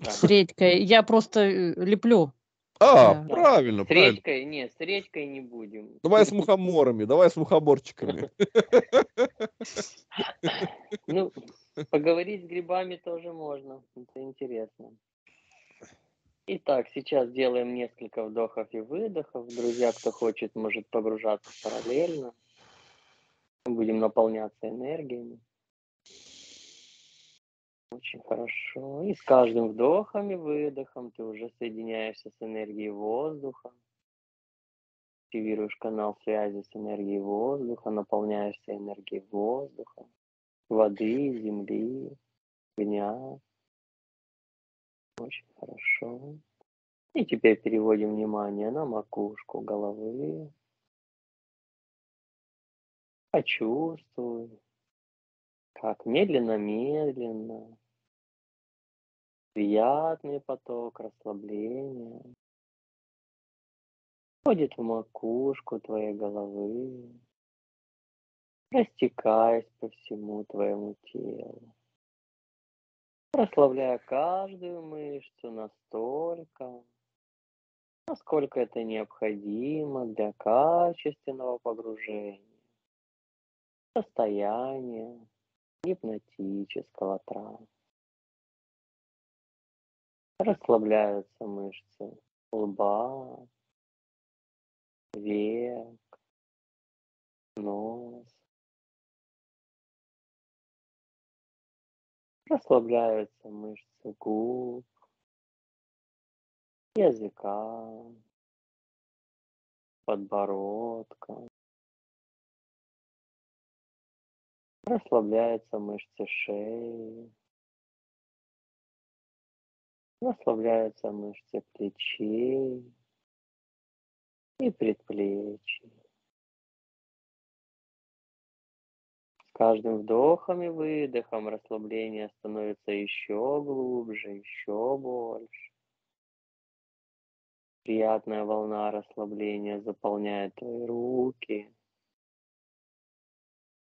С редькой. Я просто э, леплю. А, да. правильно. С правильно. редькой? Нет, с редькой не будем. Давай с мухоморами, давай с мухоморчиками. Ну, поговорить с грибами тоже можно. Это интересно. Итак, сейчас делаем несколько вдохов и выдохов. Друзья, кто хочет, может погружаться параллельно. Будем наполняться энергиями. Очень хорошо. И с каждым вдохом и выдохом ты уже соединяешься с энергией воздуха. Активируешь канал связи с энергией воздуха, наполняешься энергией воздуха, воды, земли, огня. Очень хорошо. И теперь переводим внимание на макушку головы. Почувствуй, как медленно-медленно Приятный поток расслабления входит в макушку твоей головы, растекаясь по всему твоему телу, расслабляя каждую мышцу настолько, насколько это необходимо для качественного погружения, состояния гипнотического транса. Расслабляются мышцы лба, век, нос. Расслабляются мышцы губ, языка, подбородка. Расслабляются мышцы шеи. Расслабляются мышцы плечей и предплечий. С каждым вдохом и выдохом расслабление становится еще глубже, еще больше. Приятная волна расслабления заполняет твои руки.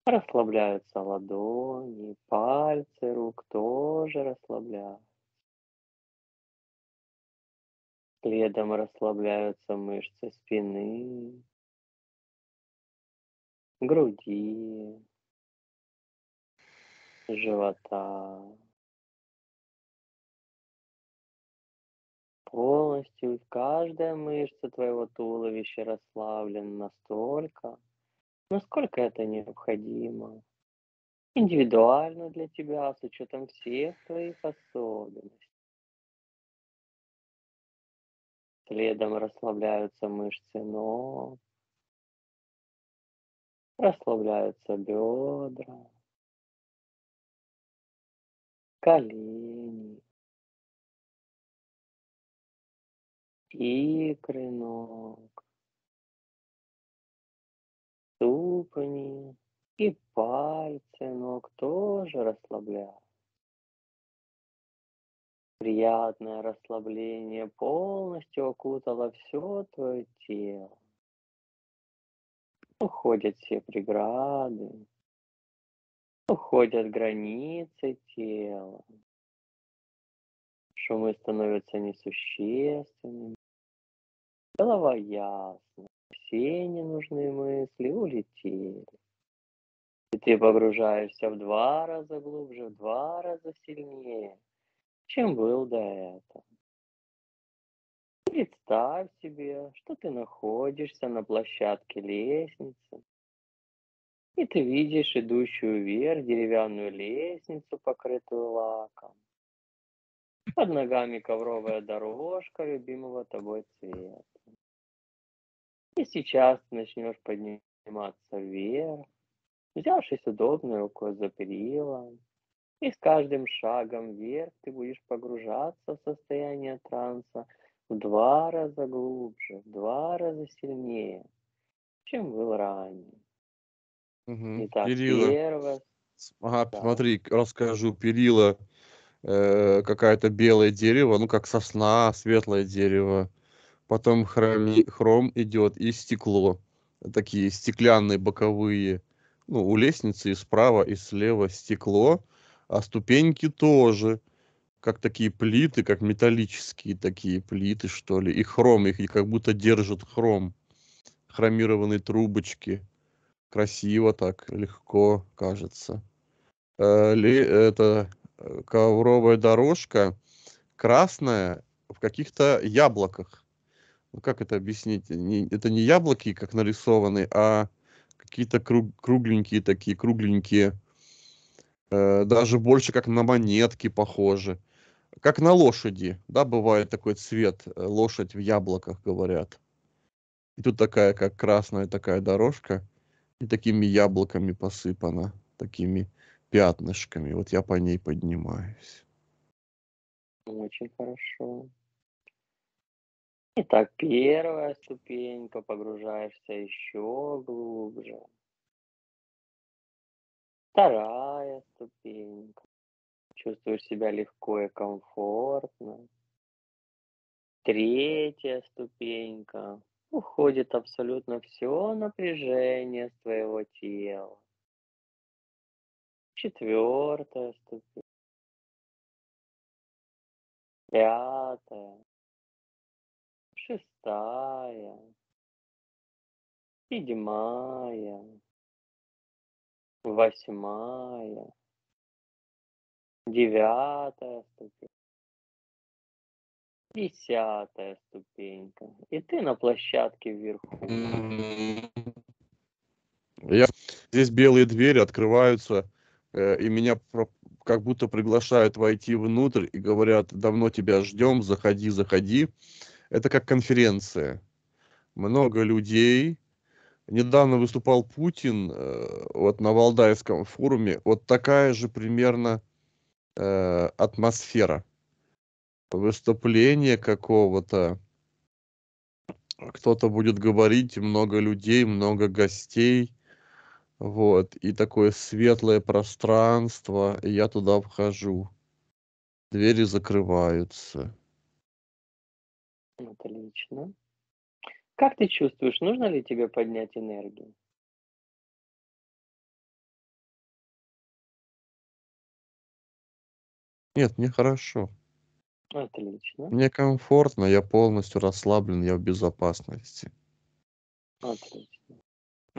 Расслабляются ладони, пальцы рук тоже расслабляются. Следом расслабляются мышцы спины, груди, живота. Полностью каждая мышца твоего туловища расслаблена настолько, насколько это необходимо, индивидуально для тебя с учетом всех твоих особенностей. Следом расслабляются мышцы ног. Расслабляются бедра. Колени. Икры ног. Ступни и пальцы ног тоже расслабляются. Приятное расслабление полностью окутало все твое тело. Уходят все преграды, уходят границы тела. Шумы становятся несущественными. Голова ясна, все ненужные мысли улетели. И ты погружаешься в два раза глубже, в два раза сильнее чем был до этого. Представь себе, что ты находишься на площадке лестницы, и ты видишь идущую вверх деревянную лестницу, покрытую лаком. Под ногами ковровая дорожка любимого тобой цвета. И сейчас ты начнешь подниматься вверх, взявшись удобной рукой за перила, и с каждым шагом вверх ты будешь погружаться в состояние транса в два раза глубже, в два раза сильнее, чем был ранее. Угу. Итак, перила. первое... Ага, да. смотри, расскажу. Перила э, какое-то белое дерево, ну как сосна, светлое дерево. Потом хроми, хром идет и стекло. Такие стеклянные боковые. Ну, у лестницы и справа, и слева стекло а ступеньки тоже, как такие плиты, как металлические такие плиты, что ли, и хром, их и как будто держит хром, хромированные трубочки. Красиво так, легко, кажется. Э, ли, это э, ковровая дорожка красная в каких-то яблоках. Ну, как это объяснить? Не, это не яблоки, как нарисованы, а какие-то круг, кругленькие такие, кругленькие Э, даже больше как на монетки похожи. Как на лошади, да, бывает такой цвет, э, лошадь в яблоках, говорят. И тут такая, как красная такая дорожка, и такими яблоками посыпана, такими пятнышками. Вот я по ней поднимаюсь. Очень хорошо. Итак, первая ступенька, погружаешься еще глубже. Вторая ступенька. Чувствуешь себя легко и комфортно. Третья ступенька. Уходит абсолютно все напряжение с твоего тела. Четвертая ступенька. Пятая. Шестая. Седьмая восьмая, девятая ступенька, десятая ступенька. И ты на площадке вверху. Я... Здесь белые двери открываются, э, и меня про... как будто приглашают войти внутрь и говорят, давно тебя ждем, заходи, заходи. Это как конференция. Много людей, недавно выступал Путин э, вот на Валдаевском форуме, вот такая же примерно э, атмосфера выступление какого-то, кто-то будет говорить, много людей, много гостей, вот, и такое светлое пространство, и я туда вхожу. Двери закрываются. Отлично. Как ты чувствуешь, нужно ли тебе поднять энергию? Нет, мне хорошо. Отлично, Мне комфортно, я полностью расслаблен, я в безопасности. отлично.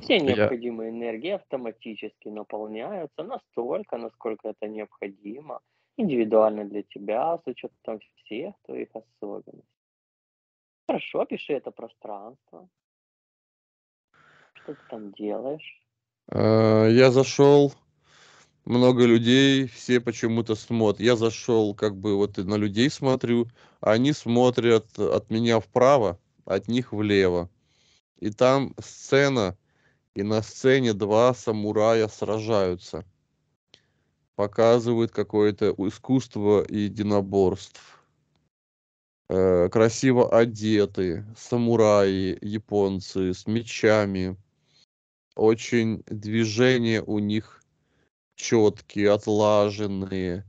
Все Я... необходимые энергии автоматически наполняются настолько, насколько это необходимо, индивидуально для тебя, с учетом всех твоих особенностей. Хорошо, пиши это пространство. Что ты там делаешь? А, я зашел, много людей, все почему-то смотрят. Я зашел, как бы вот на людей смотрю, они смотрят от меня вправо, от них влево. И там сцена, и на сцене два самурая сражаются. Показывают какое-то искусство единоборств. Э, красиво одеты, самураи, японцы с мечами. Очень движения у них четкие, отлаженные.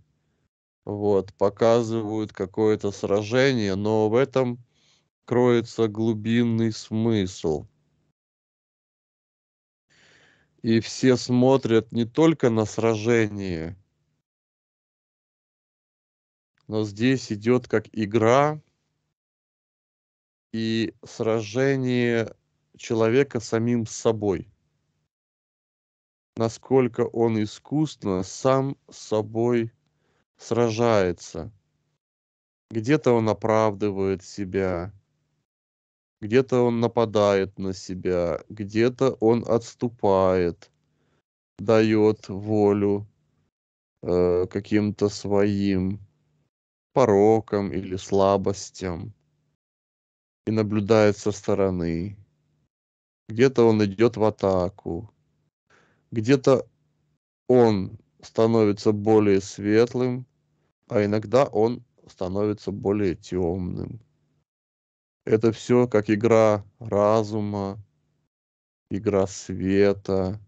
Вот, показывают какое-то сражение, но в этом кроется глубинный смысл. И все смотрят не только на сражение, но здесь идет как игра, и сражение человека самим с собой. Насколько он искусно сам с собой сражается. Где-то он оправдывает себя, где-то он нападает на себя, где-то он отступает, дает волю э, каким-то своим порокам или слабостям и наблюдает со стороны. Где-то он идет в атаку. Где-то он становится более светлым, а иногда он становится более темным. Это все как игра разума, игра света,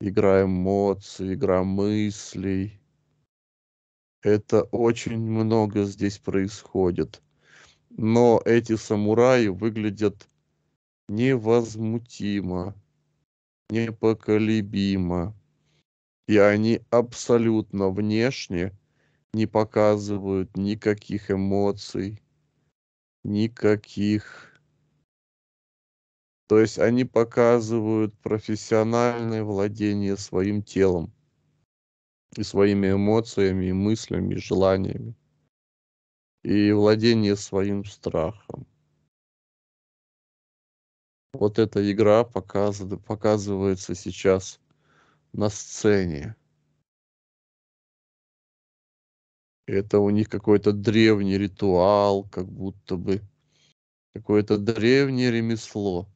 игра эмоций, игра мыслей. Это очень много здесь происходит. Но эти самураи выглядят невозмутимо, непоколебимо. И они абсолютно внешне не показывают никаких эмоций, никаких. То есть они показывают профессиональное владение своим телом и своими эмоциями, и мыслями, и желаниями и владение своим страхом. Вот эта игра показывается сейчас на сцене. Это у них какой-то древний ритуал, как будто бы какое-то древнее ремесло.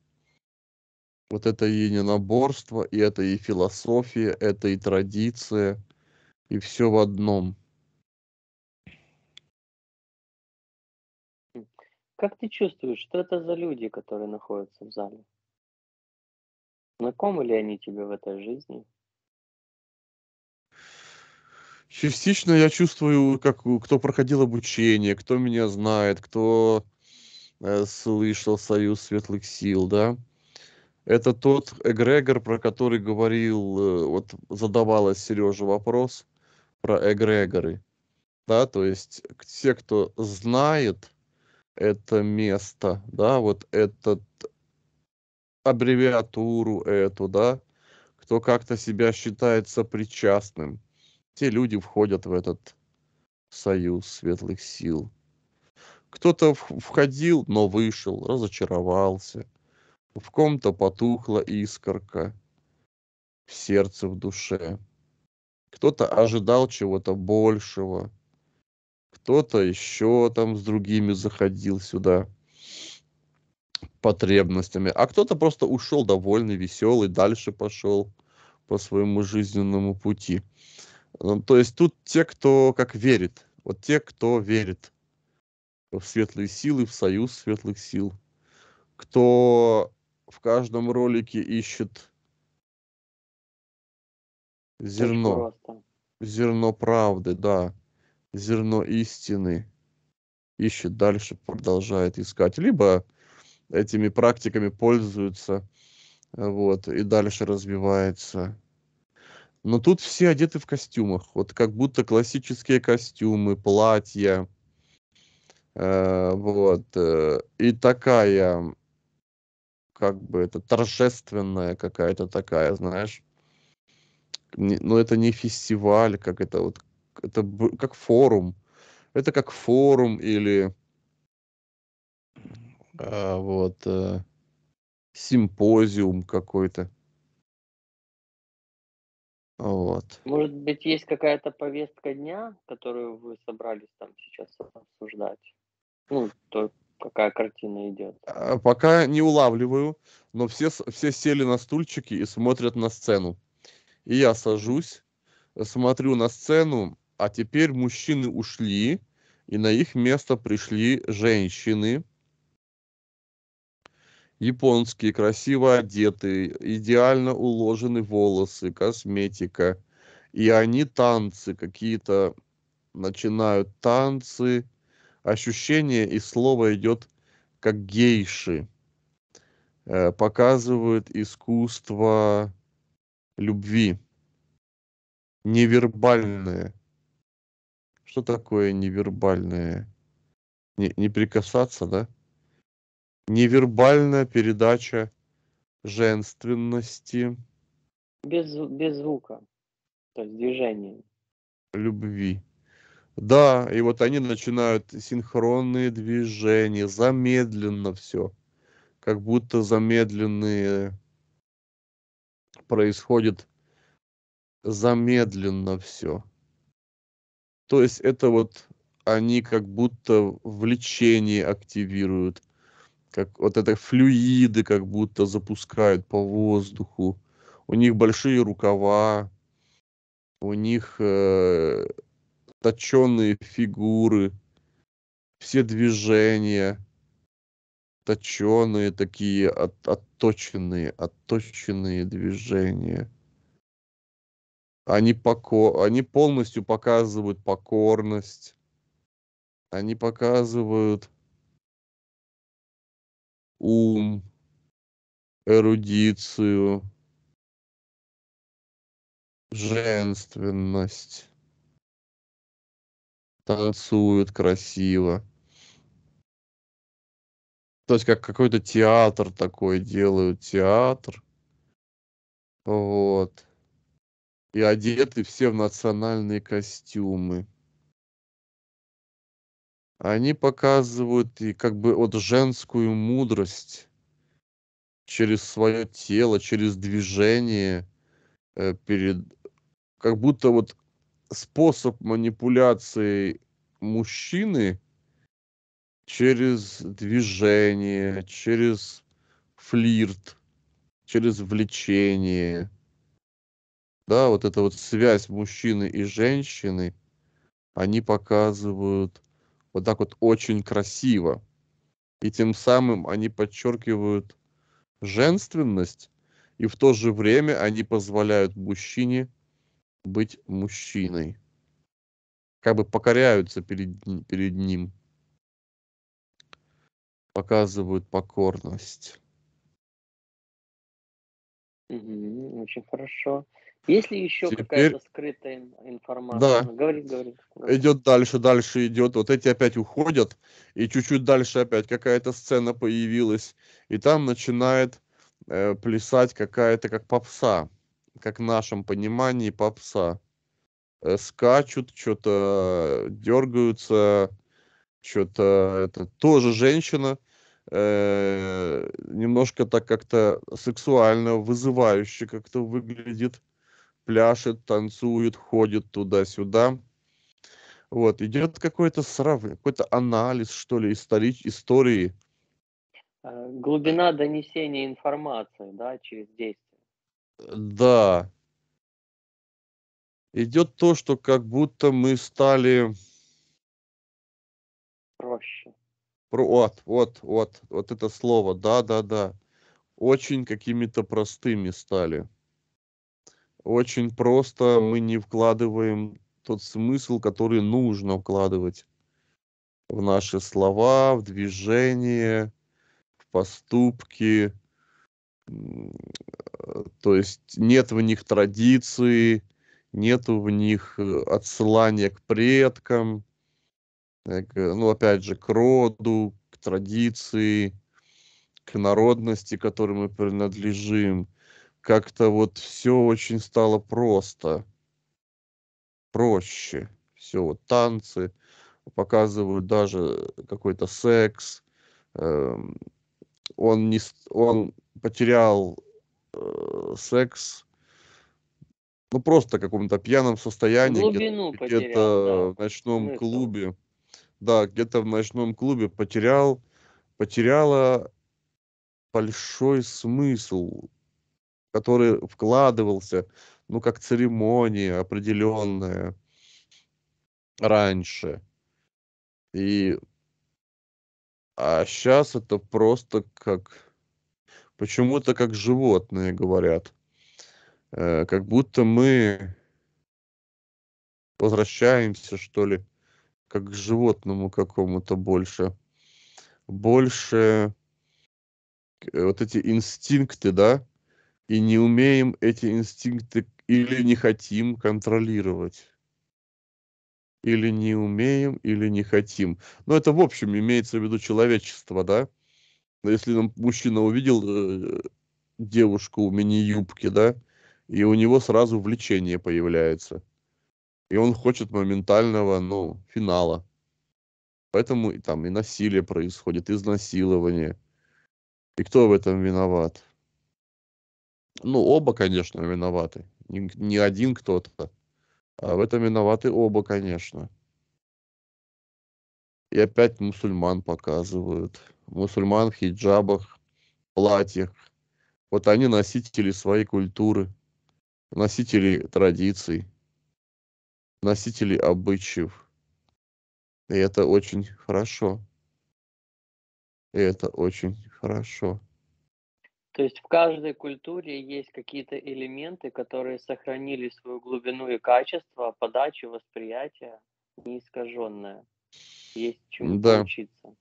Вот это и наборство, и это и философия, это и традиция, и все в одном – Как ты чувствуешь, что это за люди, которые находятся в зале? Знакомы ли они тебе в этой жизни? Частично я чувствую, как кто проходил обучение, кто меня знает, кто э, слышал Союз Светлых Сил, да. Это тот эгрегор, про который говорил, э, вот задавалась Сережа вопрос про эгрегоры. Да, то есть те, кто знает, это место, да, вот этот аббревиатуру эту, да, кто как-то себя считает причастным. Те люди входят в этот союз светлых сил. Кто-то входил, но вышел, разочаровался. В ком-то потухла искорка в сердце, в душе. Кто-то ожидал чего-то большего, кто-то еще там с другими заходил сюда потребностями, а кто-то просто ушел довольный, веселый, дальше пошел по своему жизненному пути. Ну, то есть тут те, кто как верит, вот те, кто верит в светлые силы, в союз светлых сил, кто в каждом ролике ищет зерно, зерно правды, да, зерно истины, ищет дальше, продолжает искать, либо этими практиками пользуется, э, вот, и дальше развивается. Но тут все одеты в костюмах, вот как будто классические костюмы, платья, э, вот, э, и такая, как бы это, торжественная какая-то такая, знаешь, но ну, это не фестиваль, как это вот это как форум. Это как форум или а, вот а, симпозиум какой-то. Вот. Может быть, есть какая-то повестка дня, которую вы собрались там сейчас обсуждать? Ну, то, какая картина идет? А, пока не улавливаю, но все, все сели на стульчики и смотрят на сцену. И я сажусь, смотрю на сцену, а теперь мужчины ушли, и на их место пришли женщины, японские, красиво одетые, идеально уложены волосы, косметика. И они танцы какие-то начинают танцы. Ощущение и слово идет как гейши. Э, показывают искусство любви. Невербальное. Что такое невербальное? Не, не прикасаться, да? Невербальная передача женственности. Без, без звука, то есть движение. Любви. Да, и вот они начинают синхронные движения, замедленно все, как будто замедленные происходит замедленно все. То есть это вот они как будто влечение активируют, как вот это флюиды как будто запускают по воздуху. У них большие рукава, у них э, точенные фигуры, все движения точеные такие, от, отточенные, отточенные движения – они, поко... они полностью показывают покорность. Они показывают ум, эрудицию, женственность. Танцуют красиво. То есть как какой-то театр такой делают, театр. Вот и одеты все в национальные костюмы. Они показывают и как бы вот женскую мудрость через свое тело, через движение э, перед, как будто вот способ манипуляции мужчины через движение, через флирт, через влечение да, вот эта вот связь мужчины и женщины, они показывают вот так вот очень красиво. И тем самым они подчеркивают женственность, и в то же время они позволяют мужчине быть мужчиной. Как бы покоряются перед, перед ним. Показывают покорность. Угу, очень хорошо. Есть ли еще Теперь... какая-то скрытая информация? Да. Говори, говори. Идет дальше, дальше идет. Вот эти опять уходят, и чуть-чуть дальше опять какая-то сцена появилась, и там начинает э, плясать какая-то как попса, как в нашем понимании попса. Э, скачут, что-то дергаются, что-то это тоже женщина, э, немножко так как-то сексуально, вызывающе как-то выглядит пляшет, танцует, ходит туда-сюда. Вот, идет какой-то сравнение, какой-то анализ, что ли, истори, истории. Э, глубина донесения информации, да, через действие. Да. Идет то, что как будто мы стали... Проще. Про, вот, вот, вот, вот это слово, да, да, да. Очень какими-то простыми стали очень просто мы не вкладываем тот смысл, который нужно вкладывать в наши слова, в движение, в поступки. Э, то есть нет в них традиции, нет в них э, отсылания к предкам, э, ну опять же, к роду, к традиции, к народности, которой мы принадлежим как-то вот все очень стало просто, проще. Все вот танцы, показывают даже какой-то секс. Эм, он, не, он потерял э, секс, ну просто в каком-то пьяном состоянии, где-то, потерял, где-то да. в ночном Смысл. клубе. Да, где-то в ночном клубе потерял, потеряла большой смысл который вкладывался, ну, как церемония определенная раньше. И а сейчас это просто как почему-то как животные говорят. Э, как будто мы возвращаемся, что ли, как к животному какому-то больше. Больше э, вот эти инстинкты, да, и не умеем эти инстинкты или не хотим контролировать. Или не умеем, или не хотим. Но это в общем имеется в виду человечество, да? Если мужчина увидел э, девушку в мини юбке да, и у него сразу влечение появляется. И он хочет моментального, ну, финала. Поэтому и там и насилие происходит, изнасилование. И кто в этом виноват? Ну, оба, конечно, виноваты. Не, не один кто-то. А в этом виноваты оба, конечно. И опять мусульман показывают. Мусульман в хиджабах, платьях. Вот они носители своей культуры, носители традиций, носители обычаев. И это очень хорошо. И это очень хорошо. То есть в каждой культуре есть какие-то элементы, которые сохранили свою глубину и качество, подачу, восприятие неискаженное. Есть чему да. учиться.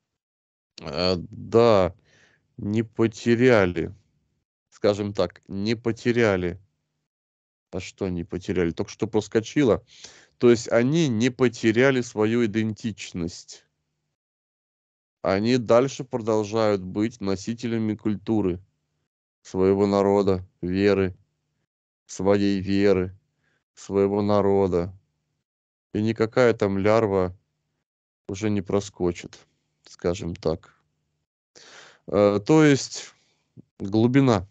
А, да, не потеряли, скажем так, не потеряли. А что не потеряли? Только что проскочило. То есть они не потеряли свою идентичность. Они дальше продолжают быть носителями культуры своего народа, веры, своей веры, своего народа. И никакая там лярва уже не проскочит, скажем так. Э, то есть глубина.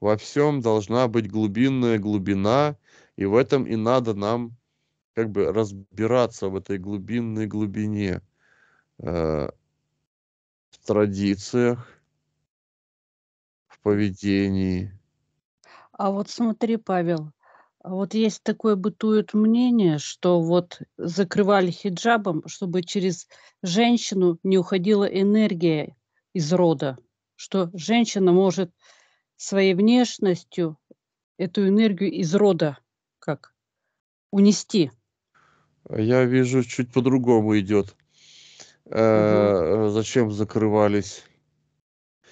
Во всем должна быть глубинная глубина, и в этом и надо нам как бы разбираться в этой глубинной глубине э, в традициях, поведении. А вот смотри, Павел, вот есть такое бытует мнение, что вот закрывали хиджабом, чтобы через женщину не уходила энергия из рода, что женщина может своей внешностью эту энергию из рода как унести. Я вижу, чуть по-другому идет. Угу. Э, зачем закрывались?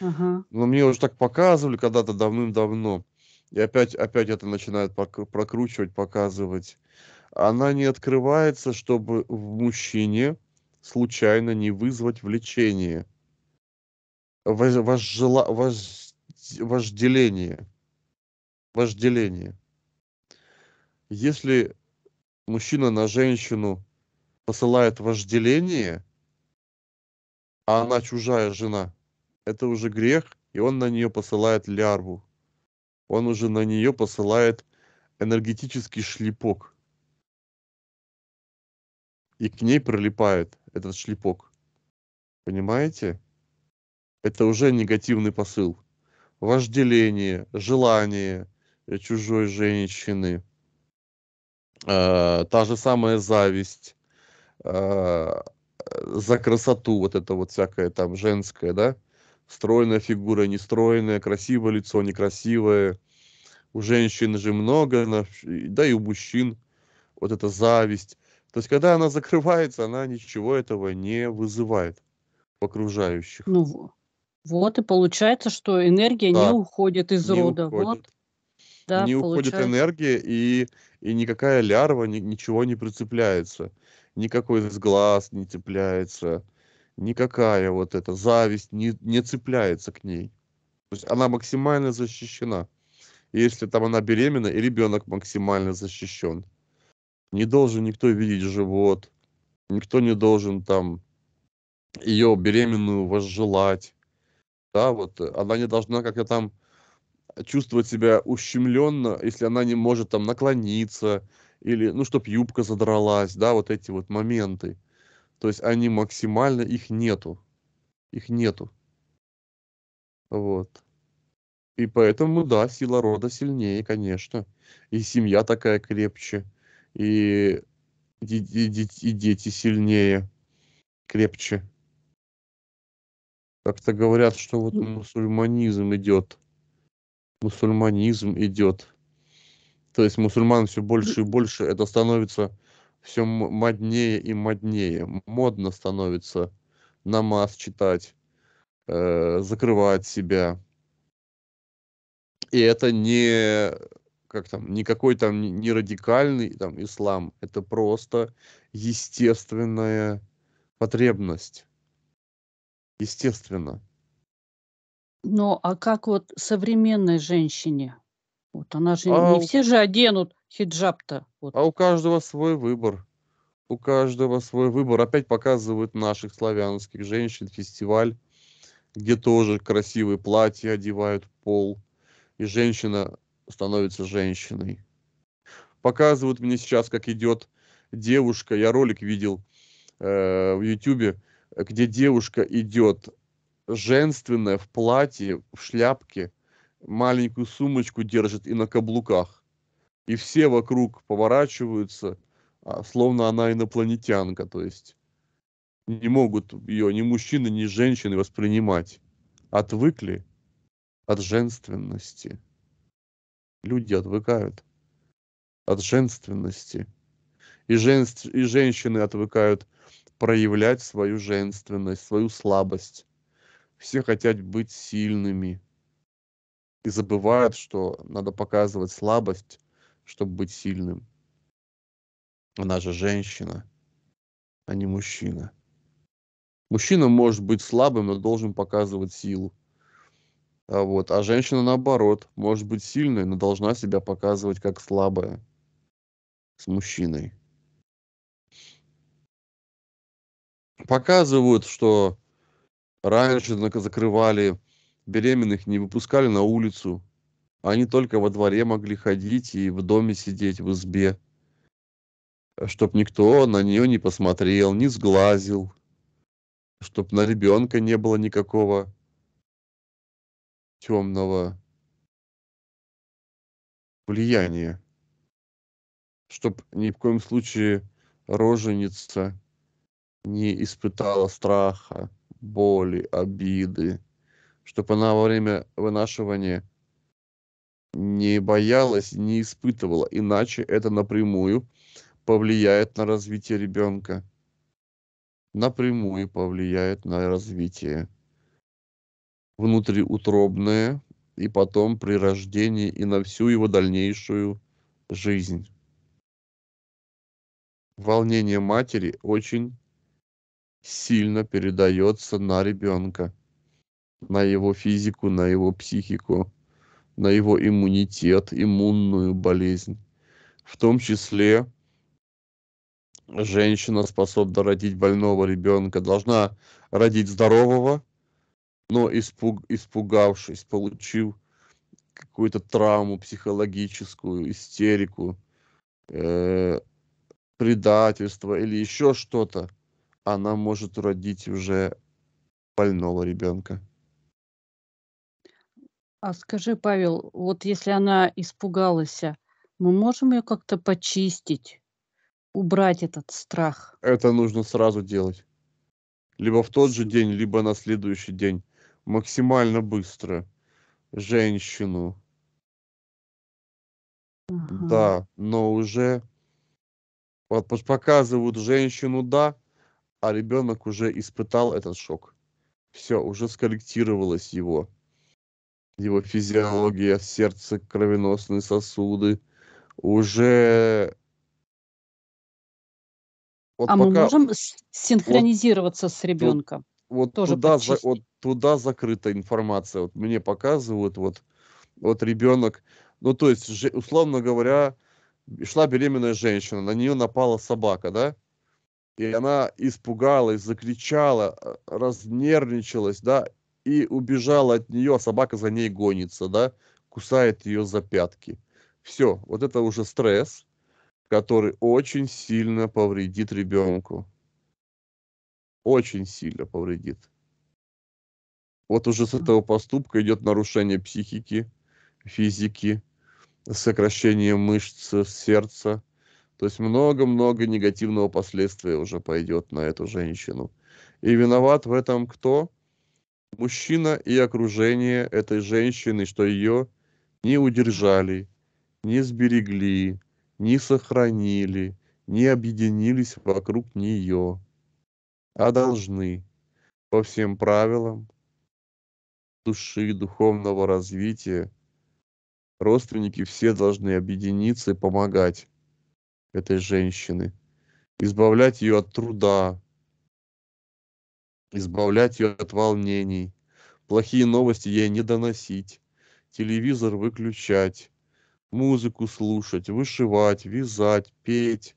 Ага. Но мне уже так показывали когда-то давным-давно. И опять, опять это начинает прокручивать, показывать. Она не открывается, чтобы в мужчине случайно не вызвать влечение, возжела, вож, вожделение. Вожделение. Если мужчина на женщину посылает вожделение, а она чужая жена, это уже грех, и он на нее посылает лярву. Он уже на нее посылает энергетический шлепок. И к ней пролипает этот шлепок. Понимаете? Это уже негативный посыл. Вожделение, желание чужой женщины, э, та же самая зависть, э, за красоту вот это вот всякое там женское, да, стройная фигура, нестройная, красивое лицо, некрасивое. У женщин же много, да и у мужчин вот эта зависть. То есть, когда она закрывается, она ничего этого не вызывает в окружающих. Ну, вот и получается, что энергия да, не уходит из не рода. Уходит. Вот. Да, не получается. уходит энергия, и, и никакая лярва ни, ничего не прицепляется. Никакой из глаз не цепляется никакая вот эта зависть не, не цепляется к ней. То есть она максимально защищена. И если там она беременна, и ребенок максимально защищен. Не должен никто видеть живот, никто не должен там ее беременную возжелать. Да, вот э, она не должна как-то там чувствовать себя ущемленно, если она не может там наклониться, или, ну, чтоб юбка задралась, да, вот эти вот моменты. То есть они максимально, их нету. Их нету. Вот. И поэтому, да, сила рода сильнее, конечно. И семья такая крепче. И, и, и, и дети сильнее, крепче. Как-то говорят, что вот ну. мусульманизм идет. Мусульманизм идет. То есть мусульман все больше и больше. Это становится все моднее и моднее. Модно становится намаз читать, э, закрывать себя. И это не как там, никакой там не радикальный там ислам, это просто естественная потребность. Естественно. Ну, а как вот современной женщине? Вот она же а... не все же оденут хиджаб-то. Вот. А у каждого свой выбор. У каждого свой выбор. Опять показывают наших славянских женщин фестиваль, где тоже красивые платья одевают пол. И женщина становится женщиной. Показывают мне сейчас, как идет девушка. Я ролик видел э, в Ютубе, где девушка идет женственная в платье, в шляпке, маленькую сумочку держит и на каблуках и все вокруг поворачиваются, а, словно она инопланетянка, то есть не могут ее ни мужчины, ни женщины воспринимать. Отвыкли от женственности. Люди отвыкают от женственности. И, женств... и женщины отвыкают проявлять свою женственность, свою слабость. Все хотят быть сильными и забывают, что надо показывать слабость чтобы быть сильным. Она же женщина, а не мужчина. Мужчина может быть слабым, но должен показывать силу. А, вот. а женщина наоборот, может быть сильной, но должна себя показывать как слабая с мужчиной. Показывают, что раньше закрывали беременных, не выпускали на улицу, они только во дворе могли ходить и в доме сидеть, в избе. Чтоб никто на нее не посмотрел, не сглазил. Чтоб на ребенка не было никакого темного влияния. Чтоб ни в коем случае роженица не испытала страха, боли, обиды, чтобы она во время вынашивания не боялась, не испытывала. Иначе это напрямую повлияет на развитие ребенка. Напрямую повлияет на развитие внутриутробное и потом при рождении и на всю его дальнейшую жизнь. Волнение матери очень сильно передается на ребенка, на его физику, на его психику на его иммунитет, иммунную болезнь. В том числе женщина, способна родить больного ребенка, должна родить здорового, но испуг, испугавшись, получив какую-то травму психологическую, истерику, э, предательство или еще что-то, она может родить уже больного ребенка. А скажи, Павел, вот если она испугалась, э, мы можем ее как-то почистить, убрать этот страх? Это нужно сразу делать. Либо в тот же день, либо на следующий день. Максимально быстро. Женщину. Ага. Да, но уже вот показывают женщину, да, а ребенок уже испытал этот шок. Все, уже скорректировалось его его физиология, сердце, кровеносные сосуды, уже... Вот а пока... мы можем синхронизироваться вот, с ребенком? Вот, Тоже туда, за, вот туда закрыта информация. Вот мне показывают, вот, вот ребенок, ну то есть, условно говоря, шла беременная женщина, на нее напала собака, да? И она испугалась, закричала, а, разнервничалась, да, и убежала от нее, а собака за ней гонится, да, кусает ее за пятки. Все, вот это уже стресс, который очень сильно повредит ребенку. Очень сильно повредит. Вот уже с этого поступка идет нарушение психики, физики, сокращение мышц сердца. То есть много-много негативного последствия уже пойдет на эту женщину. И виноват в этом кто? мужчина и окружение этой женщины, что ее не удержали, не сберегли, не сохранили, не объединились вокруг нее, а должны по всем правилам души, духовного развития, родственники все должны объединиться и помогать этой женщине, избавлять ее от труда, избавлять ее от волнений плохие новости ей не доносить телевизор выключать музыку слушать вышивать вязать петь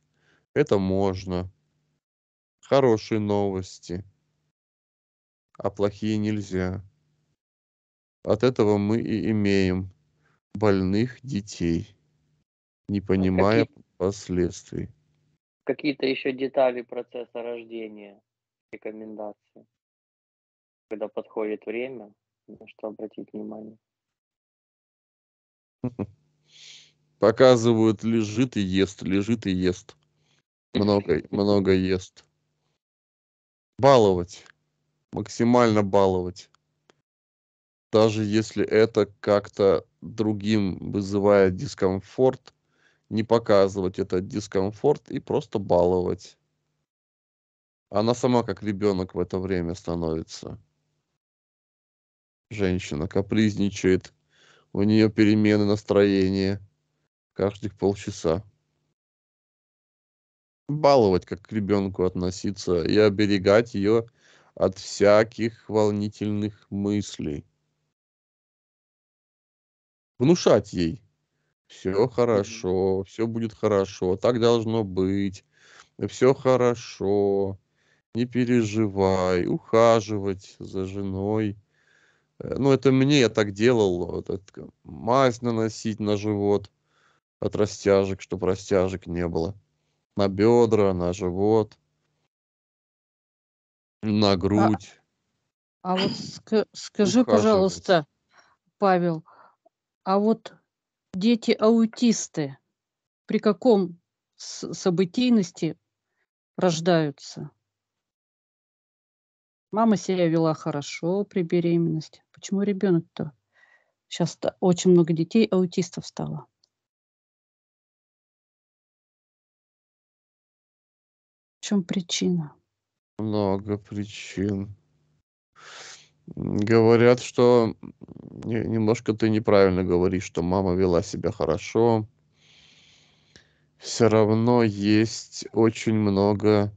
это можно хорошие новости а плохие нельзя от этого мы и имеем больных детей не а понимая Какие- последствий какие-то еще детали процесса рождения рекомендации, когда подходит время, на что обратить внимание. Показывают, лежит и ест, лежит и ест. Много, много ест. Баловать. Максимально баловать. Даже если это как-то другим вызывает дискомфорт, не показывать этот дискомфорт и просто баловать она сама как ребенок в это время становится. Женщина капризничает, у нее перемены настроения каждых полчаса. Баловать, как к ребенку относиться и оберегать ее от всяких волнительных мыслей. Внушать ей. Все хорошо, все будет хорошо, так должно быть, все хорошо не переживай, ухаживать за женой. Э, ну, это мне, я так делал, вот, мазь наносить на живот от растяжек, чтобы растяжек не было. На бедра, на живот, на а, грудь. А, а вот ск- скажи, пожалуйста, Павел, а вот дети-аутисты при каком событийности рождаются? Мама себя вела хорошо при беременности. Почему ребенок-то? Сейчас очень много детей аутистов стало. В чем причина? Много причин. Говорят, что немножко ты неправильно говоришь, что мама вела себя хорошо. Все равно есть очень много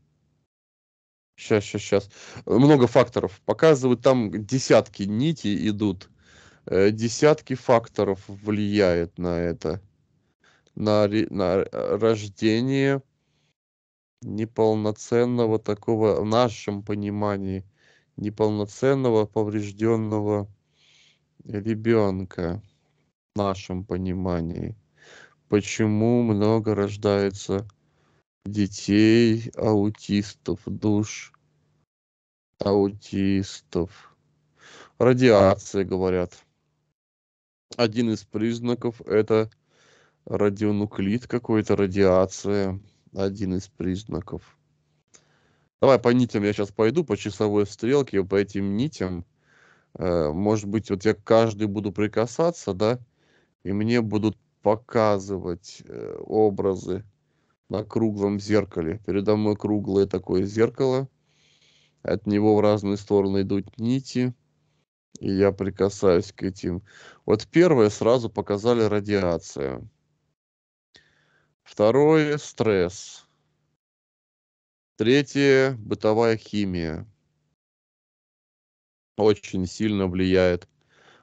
Сейчас, сейчас, сейчас. Много факторов показывают. Там десятки нити идут. Э, десятки факторов влияет на это. На, на э, рождение неполноценного такого, в нашем понимании, неполноценного поврежденного ребенка. В нашем понимании. Почему много рождается детей аутистов, душ аутистов. Радиация, говорят. Один из признаков это радионуклид какой-то, радиация. Один из признаков. Давай по нитям я сейчас пойду, по часовой стрелке, по этим нитям. Э, может быть, вот я каждый буду прикасаться, да, и мне будут показывать э, образы на круглом зеркале передо мной круглое такое зеркало от него в разные стороны идут нити и я прикасаюсь к этим вот первое сразу показали радиация второе стресс третье бытовая химия очень сильно влияет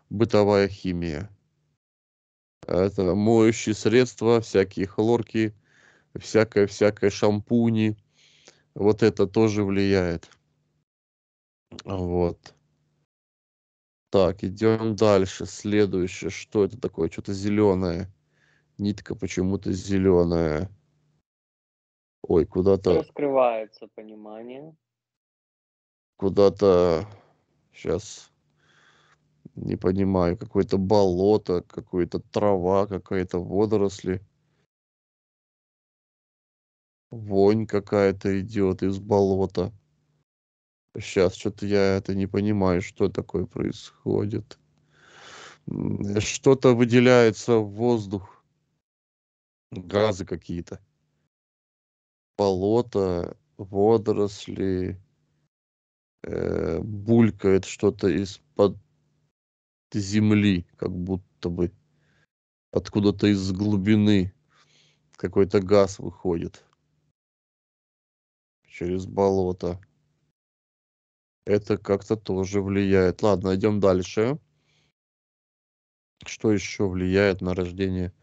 бытовая химия это моющие средства всякие хлорки всякое-всякое шампуни. Вот это тоже влияет. Вот. Так, идем дальше. Следующее. Что это такое? Что-то зеленое. Нитка почему-то зеленая. Ой, куда-то... Раскрывается понимание. Куда-то... Сейчас не понимаю, какое-то болото, какая-то трава, какая-то водоросли вонь какая-то идет из болота. Сейчас что-то я это не понимаю, что такое происходит. Что-то выделяется в воздух. Газы какие-то. Болото, водоросли. Э, булькает что-то из-под земли, как будто бы откуда-то из глубины какой-то газ выходит через болото. Это как-то тоже влияет. Ладно, идем дальше. Что еще влияет на рождение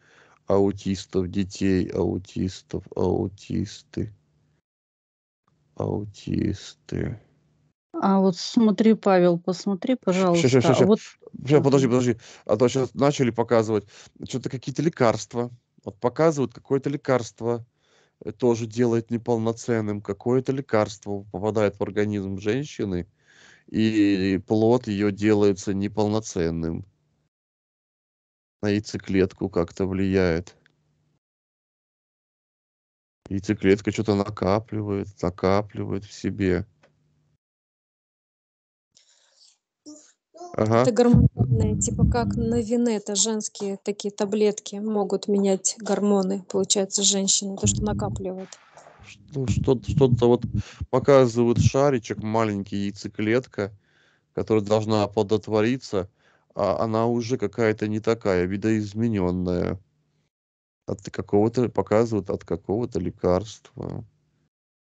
аутистов, детей аутистов, аутисты? Аутисты. А вот смотри, Павел, посмотри, пожалуйста. Сейчас, сейчас, сейчас. Вот... сейчас подожди, подожди. А то сейчас начали показывать что-то какие-то лекарства. Вот показывают какое-то лекарство тоже делает неполноценным, какое-то лекарство попадает в организм женщины, и плод ее делается неполноценным. На яйцеклетку как-то влияет. Яйцеклетка что-то накапливает, накапливает в себе. Ага. Это гормональные, типа как на вине, это женские такие таблетки могут менять гормоны, получается, женщины, то, что накапливают. Что-то, что-то вот показывают шаричек, маленький яйцеклетка, которая должна оплодотвориться, а она уже какая-то не такая, видоизмененная. От какого-то, показывают от какого-то лекарства.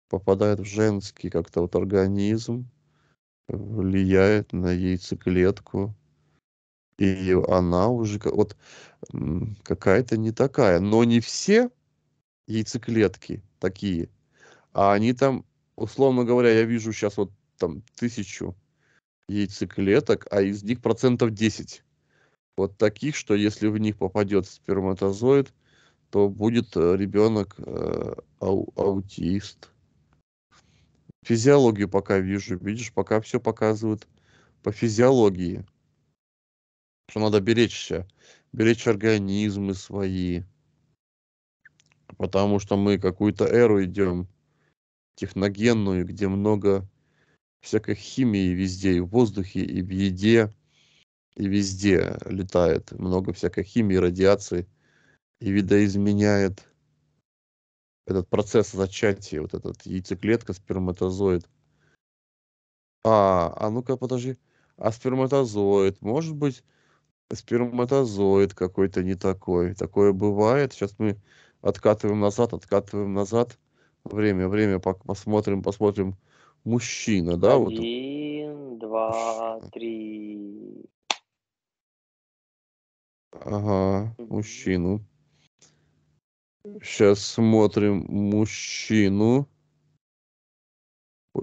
Попадает в женский как-то вот организм влияет на яйцеклетку. И она уже вот какая-то не такая. Но не все яйцеклетки такие. А они там, условно говоря, я вижу сейчас вот там тысячу яйцеклеток, а из них процентов 10. Вот таких, что если в них попадет сперматозоид, то будет э, ребенок э, ау аутист физиологию пока вижу. Видишь, пока все показывают по физиологии. Что надо беречься. Беречь организмы свои. Потому что мы какую-то эру идем техногенную, где много всякой химии везде, и в воздухе, и в еде, и везде летает. Много всякой химии, радиации, и видоизменяет этот процесс зачатия, вот этот яйцеклетка, сперматозоид. А, а ну-ка, подожди. А сперматозоид, может быть, сперматозоид какой-то не такой. Такое бывает. Сейчас мы откатываем назад, откатываем назад. Время, время, посмотрим, посмотрим. Мужчина, да? Один, вот. два, три. Ага, мужчину. Сейчас смотрим мужчину.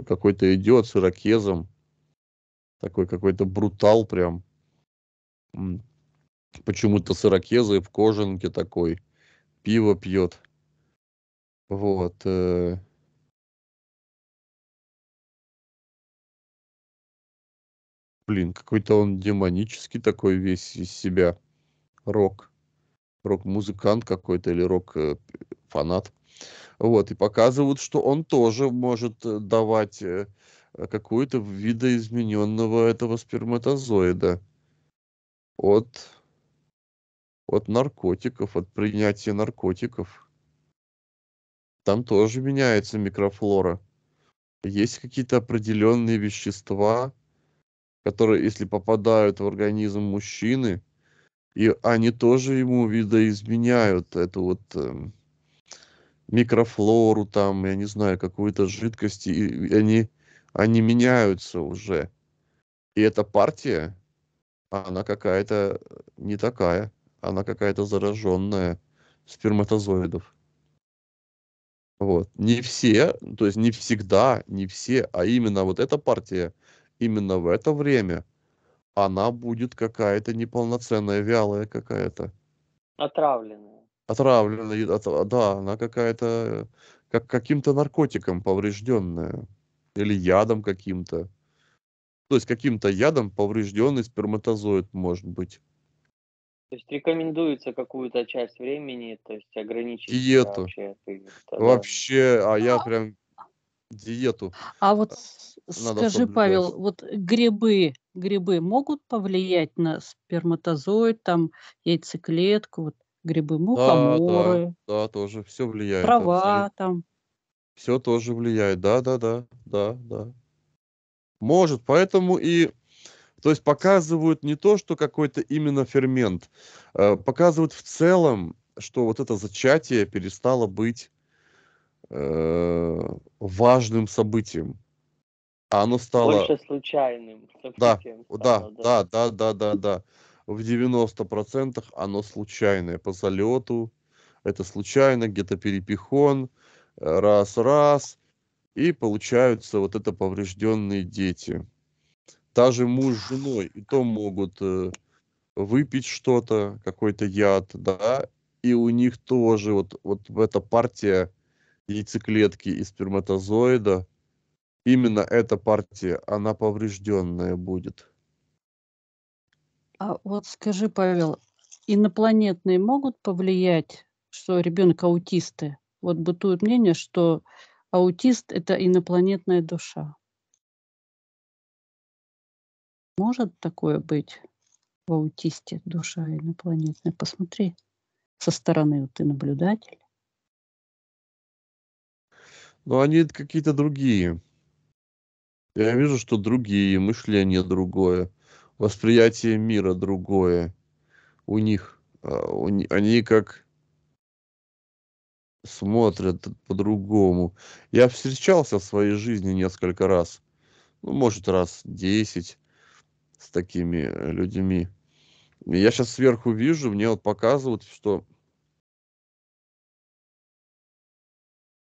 Какой-то идет с ирокезом. Такой какой-то брутал прям. Почему-то с ирокезой в кожанке такой. Пиво пьет. Вот. Э. Блин, какой-то он демонический такой весь из себя. Рок рок-музыкант какой-то или рок-фанат. Э, вот, и показывают, что он тоже может э, давать э, какую-то видоизмененного этого сперматозоида от, от наркотиков, от принятия наркотиков. Там тоже меняется микрофлора. Есть какие-то определенные вещества, которые, если попадают в организм мужчины, и они тоже ему видоизменяют эту вот э, микрофлору там, я не знаю, какую-то жидкость, и они, они меняются уже. И эта партия, она какая-то не такая, она какая-то зараженная сперматозоидов. Вот. Не все, то есть не всегда, не все, а именно вот эта партия, именно в это время – она будет какая-то неполноценная, вялая какая-то. Отравленная. Отравленная, от, а, да, она какая-то, как каким-то наркотиком поврежденная. Или ядом каким-то. То есть каким-то ядом поврежденный сперматозоид может быть. То есть рекомендуется какую-то часть времени, то есть ограничить диету. Вообще, вообще а я прям диету. А вот Надо скажи, соблюдать. Павел, вот грибы грибы могут повлиять на сперматозоид, там, яйцеклетку, вот, грибы мухоморы. Да, да, да, тоже все влияет. Трава абсолютно. там. Все тоже влияет, да, да, да, да, да. Может, поэтому и то есть показывают не то, что какой-то именно фермент, э, показывают в целом, что вот это зачатие перестало быть э, важным событием. А оно стало... Больше случайным да, да, да, да, да, да, да. В 90% оно случайное по залету. Это случайно, где-то перепихон, раз-раз. Э, и получаются вот это поврежденные дети. Даже муж с женой, и то могут э, выпить что-то, какой-то яд, да, и у них тоже вот, вот эта партия яйцеклетки и сперматозоида – именно эта партия, она поврежденная будет. А вот скажи, Павел, инопланетные могут повлиять, что ребенок аутисты? Вот бытует мнение, что аутист – это инопланетная душа. Может такое быть в аутисте душа инопланетная? Посмотри со стороны, вот ты наблюдатель. Но они какие-то другие. Я вижу, что другие, мышление другое, восприятие мира другое у них. А, они как смотрят по-другому. Я встречался в своей жизни несколько раз, ну, может, раз десять с такими э, людьми. Я сейчас сверху вижу, мне вот показывают, что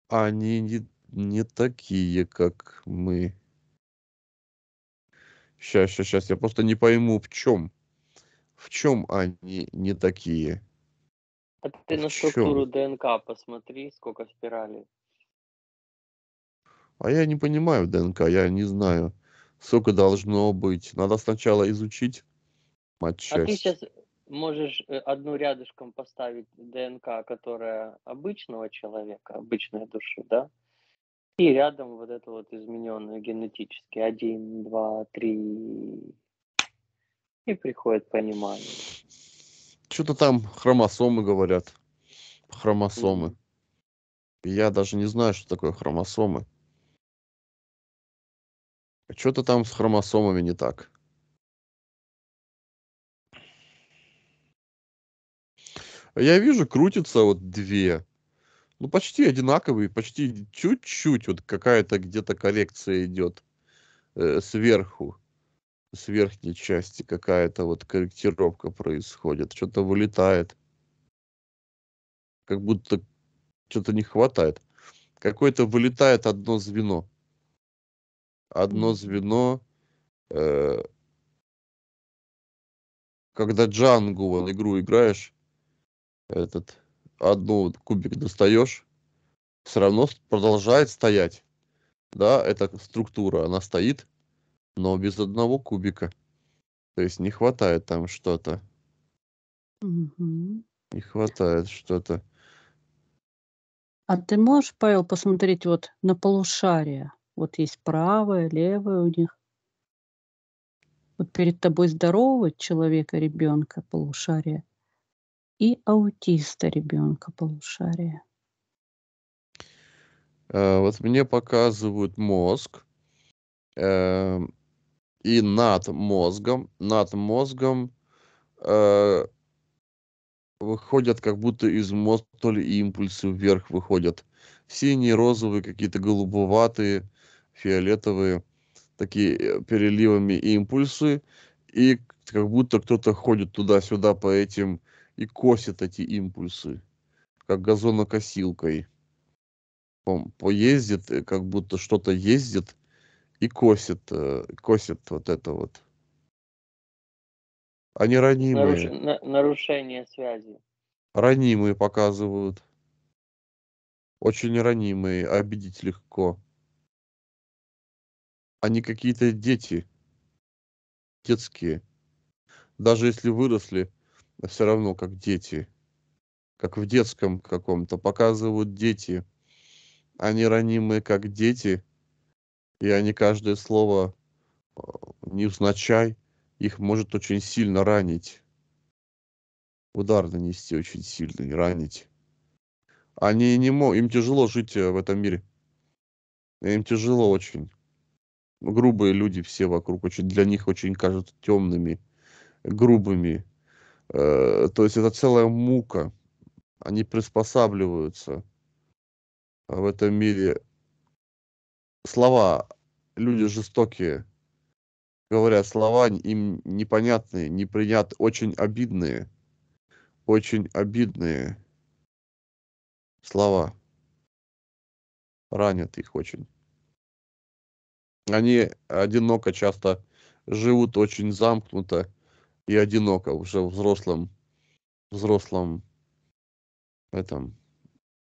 они не, не такие, как мы. Сейчас, сейчас, сейчас. Я просто не пойму, в чем. В чем они не такие? А ты в на структуру ДНК посмотри, сколько спиралей. А я не понимаю ДНК, я не знаю, сколько должно быть. Надо сначала изучить отчасти. А ты сейчас можешь э, одну рядышком поставить ДНК, которая обычного человека, обычной души, да? И рядом вот это вот измененное генетически. Один, два, три. И приходит понимание. Что-то там хромосомы говорят. Хромосомы. Mm-hmm. Я даже не знаю, что такое хромосомы. А Что-то там с хромосомами не так. Я вижу, крутится вот две ну, почти одинаковые, почти чуть-чуть вот какая-то где-то коррекция идет э, сверху, с верхней части какая-то вот корректировка происходит, что-то вылетает, как будто что-то не хватает. Какое-то вылетает одно звено. Одно звено, э, когда Джангу, вон, игру играешь, этот, одну кубик достаешь, все равно продолжает стоять. Да, эта структура, она стоит, но без одного кубика. То есть не хватает там что-то. Угу. Не хватает что-то. А ты можешь, Павел, посмотреть вот на полушария? Вот есть правое, левое у них. Вот перед тобой здорового человека, ребенка, полушария и аутиста ребенка полушария. Э, вот мне показывают мозг э, и над мозгом, над мозгом э, выходят как будто из мозга, то ли импульсы вверх выходят. Синие, розовые, какие-то голубоватые, фиолетовые, такие э, переливами импульсы. И как будто кто-то ходит туда-сюда по этим и косит эти импульсы, как газонокосилкой. Он поездит, э, как будто что-то ездит и косит, э, косит вот это вот. Они ранимые. Наруш... На... Нарушение связи. Ранимые показывают. Очень ранимые, обидеть легко. Они какие-то дети. Детские. Даже если выросли, все равно как дети, как в детском каком-то, показывают дети. Они ранимые, как дети, и они каждое слово э, невзначай их может очень сильно ранить. Удар нанести очень сильный, ранить. Они не могут, им тяжело жить э, в этом мире. Им тяжело очень. Грубые люди все вокруг, очень, для них очень кажутся темными, грубыми, Э, то есть это целая мука. Они приспосабливаются а в этом мире. Слова, люди жестокие, говорят слова им непонятные, непринят, очень обидные, очень обидные слова. Ранят их очень. Они одиноко часто живут, очень замкнуто и одиноко уже в взрослом, взрослом этом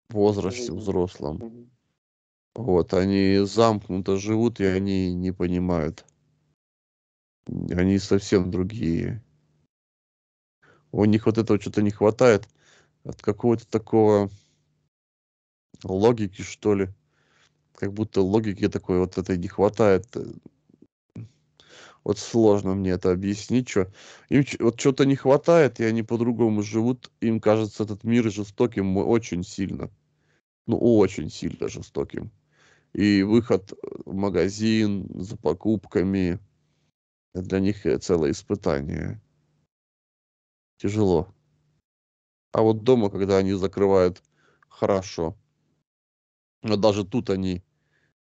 возрасте взрослом. Вот, они замкнуто живут, и они не понимают. Они совсем другие. У них вот этого что-то не хватает. От какого-то такого логики, что ли. Как будто логики такой вот этой не хватает э, вот сложно мне это объяснить, что им вот что-то не хватает, и они по-другому живут. Им кажется этот мир жестоким очень сильно. Ну, очень сильно жестоким. И выход э, в магазин за покупками для них э, целое испытание. Тяжело. А вот дома, когда они закрывают хорошо, но даже тут они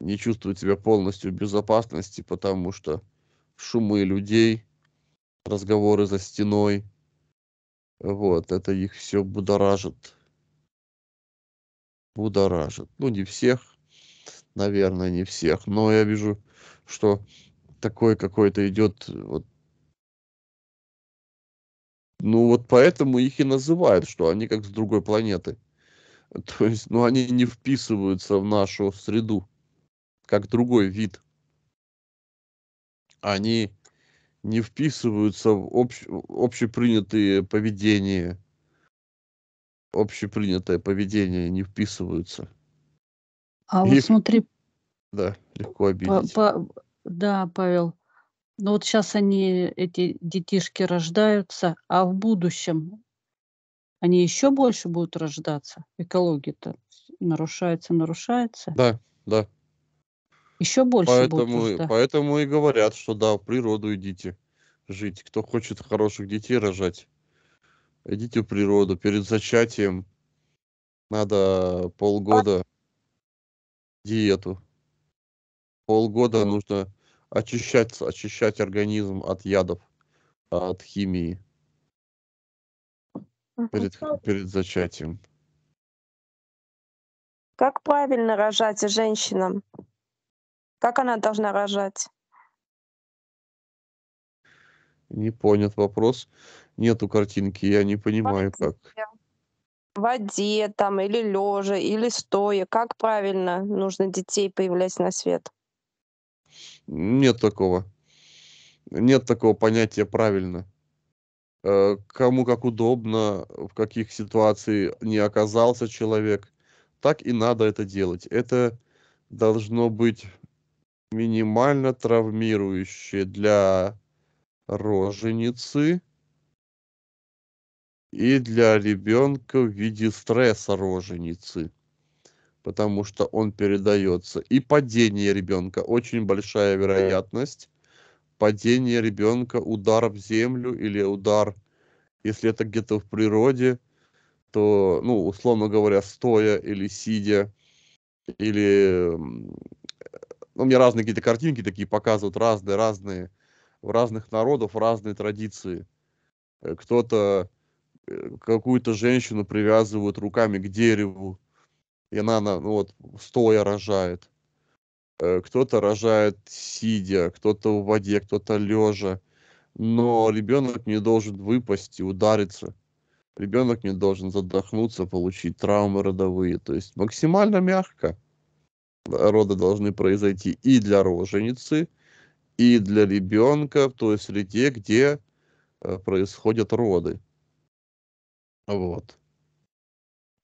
не чувствуют себя полностью в безопасности, потому что шумы людей, разговоры за стеной. Вот, это их все будоражит. Будоражит. Ну, не всех, наверное, не всех, но я вижу, что такой какой-то идет вот ну вот поэтому их и называют, что они как с другой планеты. То есть, ну они не вписываются в нашу среду, как другой вид они не вписываются в общепринятые поведение общепринятое поведение не вписываются. А вот Их... смотри... Да, легко обидеть. По, по, да, Павел. Ну вот сейчас они, эти детишки рождаются, а в будущем они еще больше будут рождаться. Экология-то нарушается, нарушается. Да, да. Еще больше поэтому, будет нужда. Поэтому и говорят, что да, в природу идите жить. Кто хочет хороших детей рожать, идите в природу. Перед зачатием надо а полгода а... диету. Полгода mm. нужно очищать, очищать организм от ядов, от химии перед, перед зачатием. Как правильно рожать женщинам? Как она должна рожать? Не понят вопрос. Нету картинки, я не понимаю, Во как. В воде там или лежа, или стоя. Как правильно нужно детей появлять на свет? Нет такого. Нет такого понятия правильно. Э, кому как удобно, в каких ситуациях не оказался человек, так и надо это делать. Это должно быть минимально травмирующее для роженицы и для ребенка в виде стресса роженицы, потому что он передается. И падение ребенка, очень большая вероятность падения ребенка, удар в землю или удар, если это где-то в природе, то, ну, условно говоря, стоя или сидя, или ну, мне разные какие-то картинки такие показывают, разные, разные, в разных народов разные традиции. Э, кто-то э, какую-то женщину привязывают руками к дереву, и она, она ну, вот, стоя рожает. Э, кто-то рожает сидя, кто-то в воде, кто-то лежа. Но ребенок не должен выпасть и удариться. Ребенок не должен задохнуться, получить травмы родовые. То есть максимально мягко роды должны произойти и для роженицы, и для ребенка в той среде, где э, происходят роды. Вот.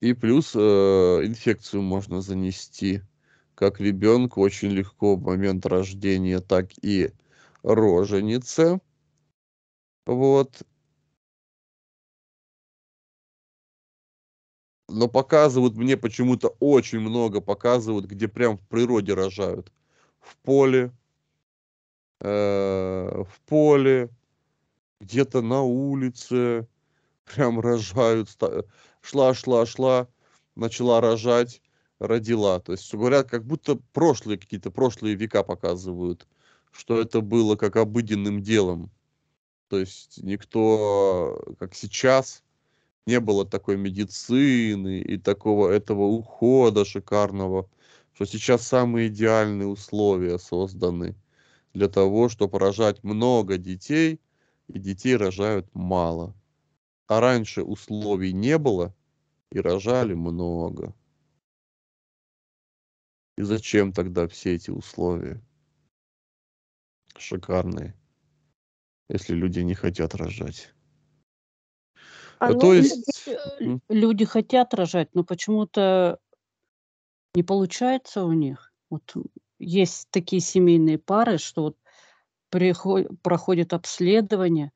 И плюс э, инфекцию можно занести как ребенку очень легко в момент рождения, так и роженице. Вот. но показывают мне почему-то очень много показывают, где прям в природе рожают. В поле, э, в поле, где-то на улице прям рожают. Шла, шла, шла, начала рожать, родила. То есть говорят, как будто прошлые какие-то прошлые века показывают, что это было как обыденным делом. То есть никто, как сейчас, не было такой медицины и такого этого ухода шикарного, что сейчас самые идеальные условия созданы для того, чтобы рожать много детей, и детей рожают мало. А раньше условий не было, и рожали много. И зачем тогда все эти условия? Шикарные, если люди не хотят рожать. А То ну, есть... Э, люди, хотят рожать, но почему-то не получается у них. Вот есть такие семейные пары, что вот приход, проходит обследование,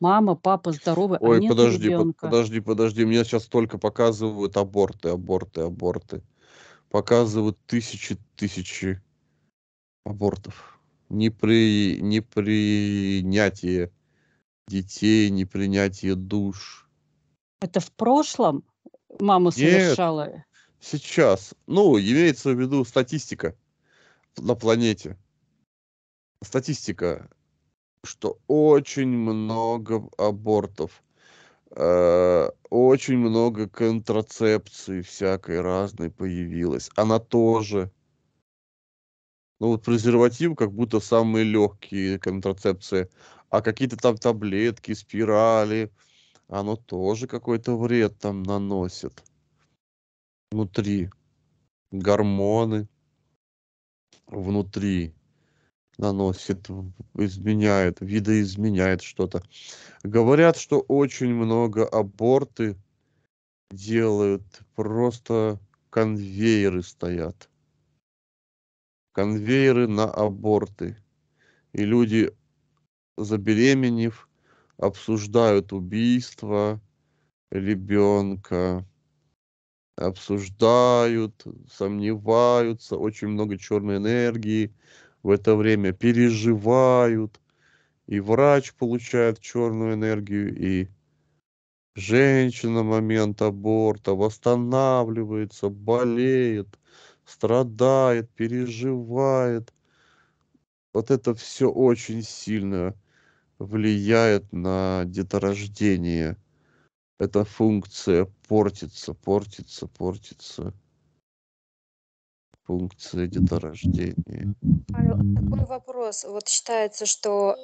мама, папа здоровы, а Ой, а подожди, ребенка. подожди, подожди, мне сейчас только показывают аборты, аборты, аборты. Показывают тысячи, тысячи абортов. Не при, не принятие детей, не принятие душ. Это в прошлом мама Нет, сейчас. Ну, имеется в виду статистика на планете. Статистика, что очень много абортов, э, очень много контрацепции всякой разной появилось. Она тоже. Ну вот презерватив как будто самые легкие контрацепции, а какие-то там таблетки, спирали, оно тоже какой-то вред там наносит внутри. Гормоны внутри наносит, изменяет, видоизменяет что-то. Говорят, что очень много аборты делают, просто конвейеры стоят. Конвейеры на аборты. И люди, забеременев, обсуждают убийство ребенка, обсуждают, сомневаются, очень много черной энергии в это время, переживают, и врач получает черную энергию, и женщина в момент аборта восстанавливается, болеет, страдает, переживает. Вот это все очень сильное влияет на деторождение. Эта функция портится, портится, портится. Функция деторождения. Такой вопрос. Вот считается, что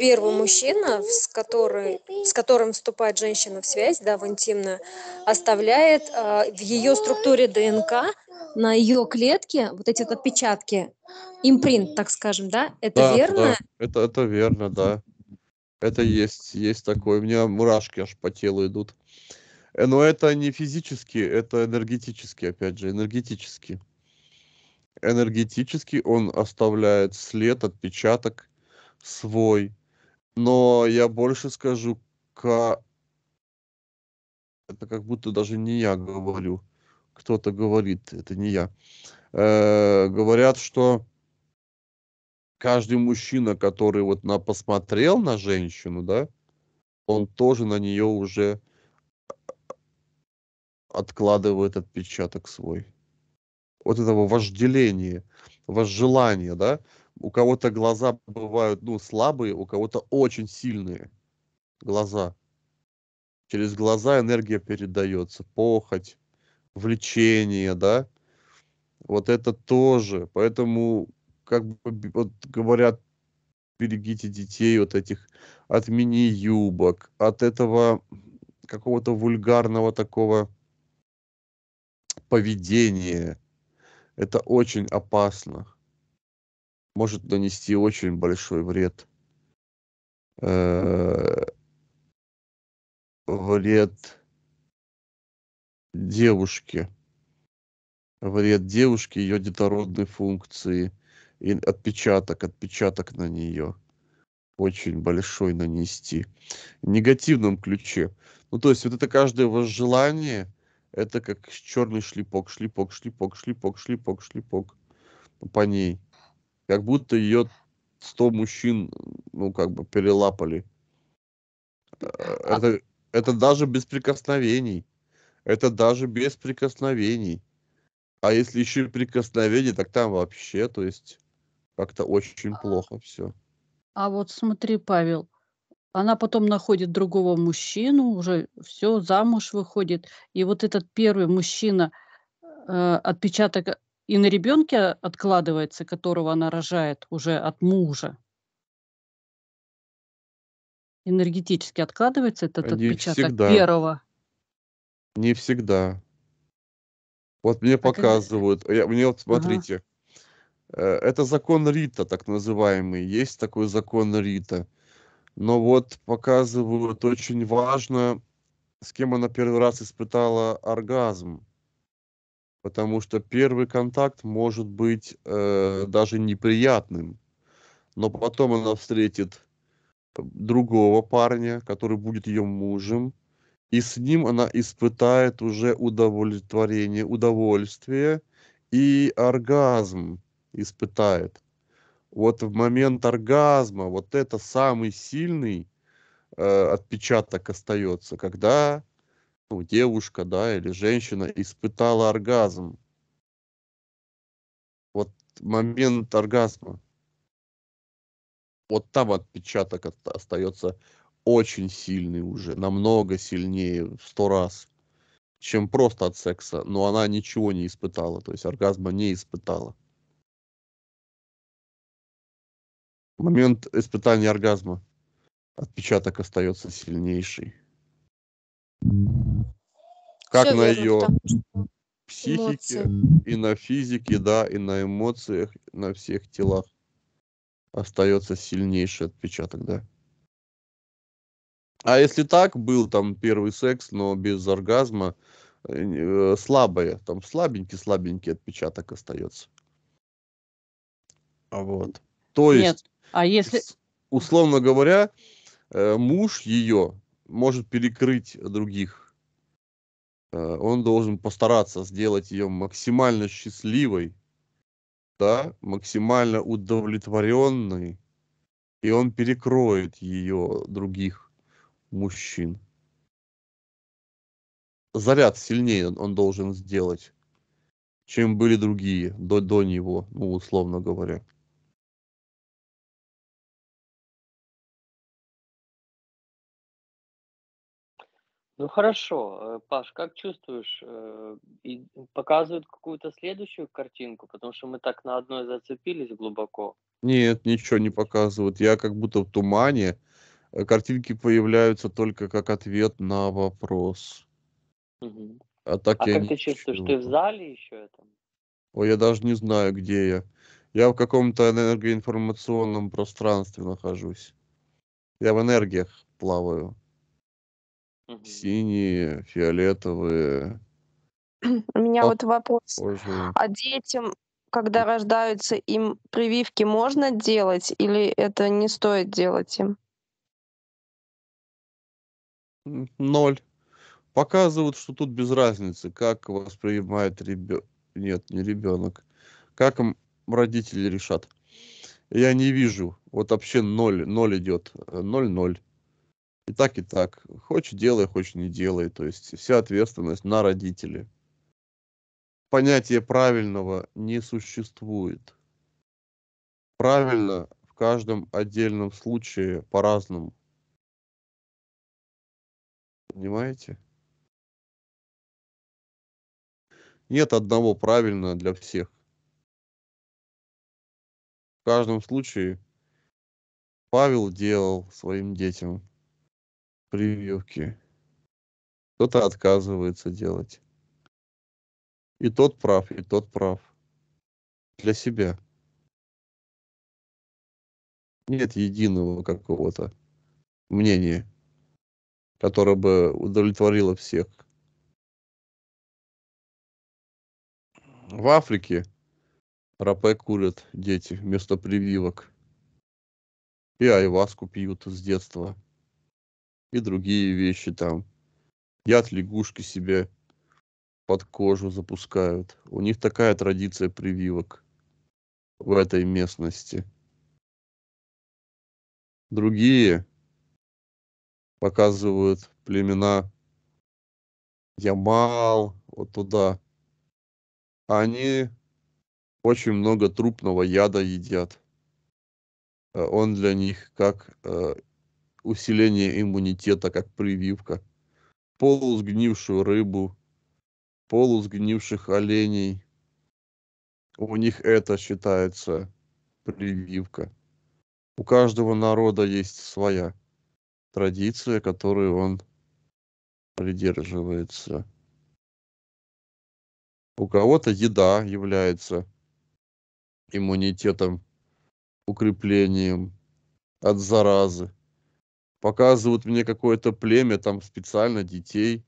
первый мужчина, с, которым с которым вступает женщина в связь, да, в интимную, оставляет э, в ее структуре ДНК на ее клетке вот эти отпечатки, импринт, так скажем, да? Это да, верно? Да. Это, это верно, да. Это есть, есть такое. У меня мурашки аж по телу идут. Э, но это не физически, это энергетически, опять же, энергетически. Энергетически он оставляет след, отпечаток свой. Но я больше скажу, к... это как будто даже не я говорю. Кто-то говорит, это не я. Э -э говорят, что каждый мужчина, который вот на посмотрел на женщину, да, он тоже на нее уже э, откладывает отпечаток свой. Вот этого вожделения, возжелания, да. У кого-то глаза бывают, ну, слабые, у кого-то очень сильные глаза. Через глаза энергия передается, похоть, влечение, да. Вот это тоже. Поэтому как бы вот говорят, берегите детей от этих, от мини-юбок, от этого какого-то вульгарного такого поведения. Это очень опасно. Может нанести очень большой вред. Э-э- вред девушке. Вред девушке, ее детородной функции – и отпечаток, отпечаток на нее очень большой нанести. В негативном ключе. Ну, то есть вот это каждое желание это как черный шлепок, шлепок, шлепок, шлепок, шлепок, шлепок по ней. Как будто ее сто мужчин, ну, как бы перелапали. Э, а это, это даже без прикосновений. Это даже без прикосновений. А если еще и прикосновение, так там вообще, то есть как-то очень а, плохо все. А вот смотри, Павел, она потом находит другого мужчину, уже все, замуж выходит. И вот этот первый мужчина, э, отпечаток и на ребенке откладывается, которого она рожает уже от мужа. Энергетически откладывается этот а не отпечаток всегда. первого. Не всегда. Вот мне а показывают. Ты... Я, мне вот смотрите, ага. Э, это закон Рита, так называемый. Есть такой закон Рита. Но вот показывают очень важно, с кем она первый раз испытала оргазм. Потому что первый контакт может быть э, даже неприятным. Но потом она встретит э, другого парня, который будет ее мужем, и с ним она испытает уже удовлетворение, удовольствие и оргазм испытает. Вот в момент оргазма вот это самый сильный э, отпечаток остается, когда ну, девушка, да, или женщина испытала оргазм. Вот момент оргазма. Вот там отпечаток от, остается очень сильный уже, намного сильнее в сто раз, чем просто от секса. Но она ничего не испытала, то есть оргазма не испытала. момент испытания оргазма отпечаток остается сильнейший. Как Все на верно, ее потому, психике, эмоции. и на физике, да, и на эмоциях, на всех телах остается сильнейший отпечаток, да. А если так, был там первый секс, но без оргазма, э, э слабое, там слабенький-слабенький отпечаток остается. А Вот. То есть... Нет, а если... Условно говоря, э, муж ее может перекрыть других. Э, он должен постараться сделать ее максимально счастливой, да, максимально удовлетворенной, и он перекроет ее других мужчин. Заряд сильнее он должен сделать, чем были другие до, до него, ну, условно говоря. Ну хорошо, э, Паш, как чувствуешь, э, и показывают какую-то следующую картинку, потому что мы так на одной зацепились глубоко. Нет, ничего не показывают. Я как будто в тумане. Э, картинки появляются только как ответ на вопрос. Мгм. А так А я как ты чувствуешь, ты в зале еще это? Ой, я даже не знаю, где я. Я в каком-то энергоинформационном пространстве нахожусь. Я в энергиях плаваю. Синие, фиолетовые. У меня а, вот вопрос. Боже. А детям, когда рождаются, им прививки можно делать или это не стоит делать им? Ноль. Показывают, что тут без разницы, как воспринимает ребенок. Нет, не ребенок. Как им родители решат. Я не вижу. Вот вообще ноль, ноль идет. Э, ноль-ноль и так, и так. Хочешь делай, хочешь не делай. То есть вся ответственность на родителей. Понятие правильного не существует. Правильно в каждом отдельном случае по-разному. Понимаете? Нет одного правильно для всех. В каждом случае Павел делал своим детям прививки. Кто-то отказывается делать. И тот прав, и тот прав. Для себя. Нет единого какого-то мнения, которое бы удовлетворило всех. В Африке рапе курят дети вместо прививок. И айваску пьют с детства и другие вещи там. Яд лягушки себе под кожу запускают. У них такая традиция прививок в этой местности. Другие показывают племена Ямал, вот туда. Они очень много трупного яда едят. Э, он для них как э, усиление иммунитета, как прививка, полусгнившую рыбу, полусгнивших оленей. У них это считается прививка. У каждого народа есть своя традиция, которой он придерживается. У кого-то еда является иммунитетом, укреплением от заразы показывают мне какое-то племя, там специально детей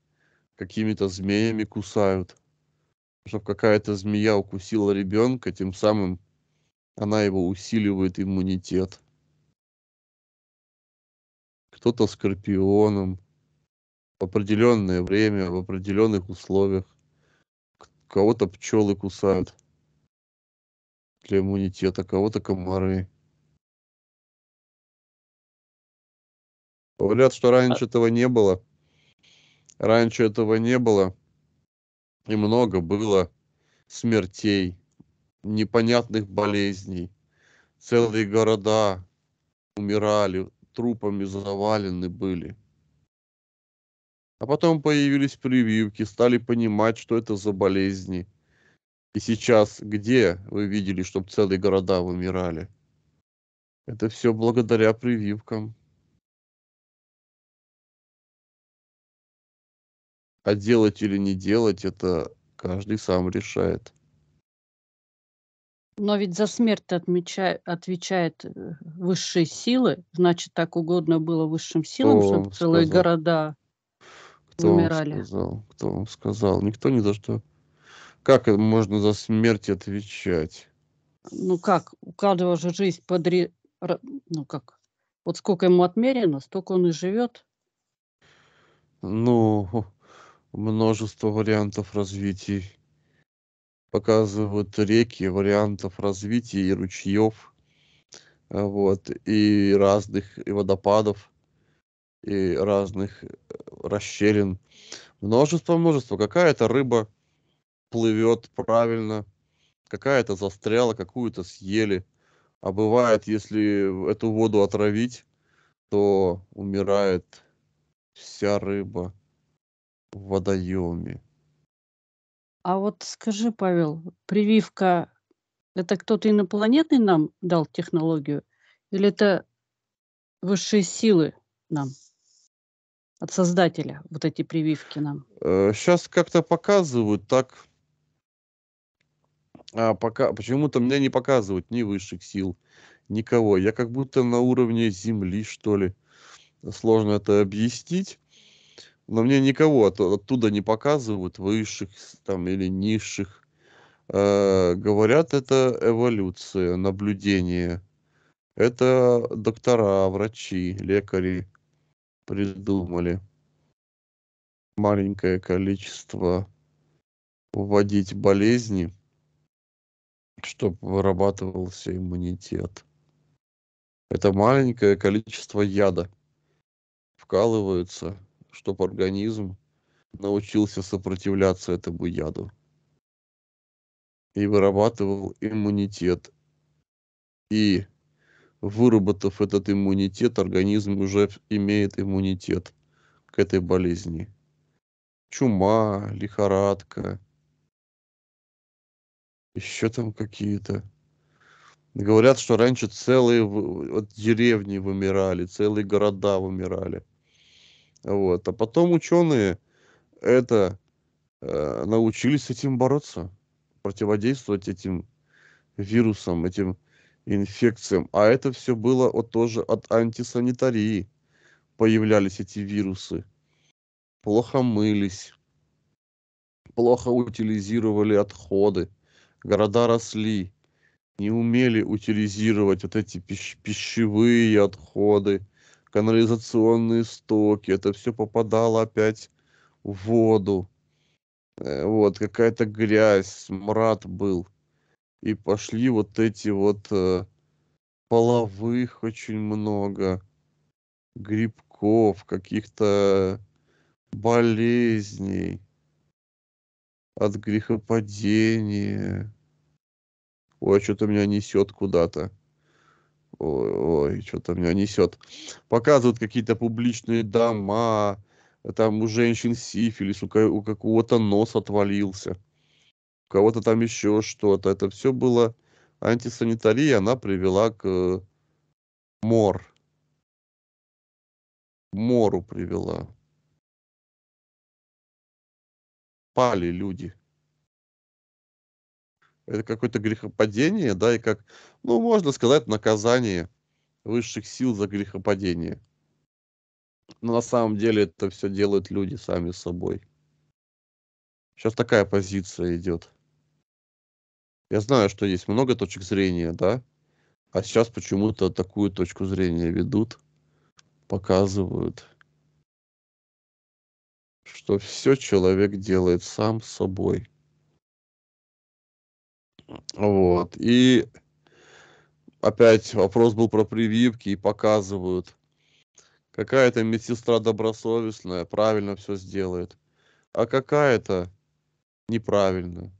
какими-то змеями кусают. Чтобы какая-то змея укусила ребенка, тем самым она его усиливает иммунитет. Кто-то скорпионом в определенное время, в определенных условиях. Кого-то пчелы кусают для иммунитета, кого-то комары. Говорят, что а раньше а... этого не было. Раньше этого не было. И много было смертей, непонятных болезней. Целые города умирали, трупами завалены были. А потом появились прививки, стали понимать, что это за болезни. И сейчас где вы видели, чтобы целые города вымирали? Это все благодаря прививкам. а делать или не делать, это каждый сам решает. Но ведь за смерть отмеча... отвечает э, высшие силы, значит, так угодно было высшим силам, Кто чтобы целые сказал? города Кто умирали. Вам сказал? Кто вам сказал? Никто ни за что. Как можно за смерть отвечать? Ну как, у каждого же жизнь подре... Ну как, вот сколько ему отмерено, столько он и живет. Ну, множество вариантов развития показывают реки вариантов развития и ручьев э, вот и разных и водопадов и разных э, расщелин множество множество какая-то рыба плывет правильно какая-то застряла какую-то съели а бывает если эту воду отравить то умирает вся рыба водоеме. А вот скажи, Павел, прививка это кто-то инопланетный нам дал технологию, или это высшие силы нам от создателя вот эти прививки нам? Сейчас э, как-то показывают так. А пока почему-то меня не показывают ни высших сил, никого. Я как будто на уровне Земли, что ли. Сложно это объяснить но мне никого от, оттуда не показывают, высших там или низших. Э, говорят, это эволюция, наблюдение. Это доктора, врачи, лекари придумали маленькое количество вводить болезни, чтобы вырабатывался иммунитет. Это маленькое количество яда вкалываются чтобы организм научился сопротивляться этому яду и вырабатывал иммунитет. И выработав этот иммунитет, организм уже имеет иммунитет к этой болезни. Чума, лихорадка, еще там какие-то. Говорят, что раньше целые деревни вымирали, целые города вымирали вот. А потом ученые это э, научились с этим бороться, противодействовать этим вирусам, этим инфекциям. А это все было вот тоже от антисанитарии. Появлялись эти вирусы. Плохо мылись, плохо утилизировали отходы. Города росли, не умели утилизировать вот эти пищ пищевые отходы канализационные стоки, это все попадало опять в воду. Э, вот, какая-то грязь, мрад был. И пошли вот эти вот э, половых очень много, грибков, каких-то болезней, от грехопадения. Ой, а что-то меня несет куда-то ой, ой, что-то меня несет, показывают какие-то публичные дома, там у женщин сифилис, у, у какого-то нос отвалился, у кого-то там еще что-то. Это все было антисанитария, она привела к э, мор. Мору привела. Пали люди. Это какое-то грехопадение, да, и как ну, можно сказать, наказание высших сил за грехопадение. Но на самом деле это все делают люди сами собой. Сейчас такая позиция идет. Я знаю, что есть много точек зрения, да, а сейчас почему-то такую точку зрения ведут, показывают, что все человек делает сам собой. Вот. И опять вопрос был про прививки и показывают. Какая-то медсестра добросовестная, правильно все сделает. А какая-то неправильно.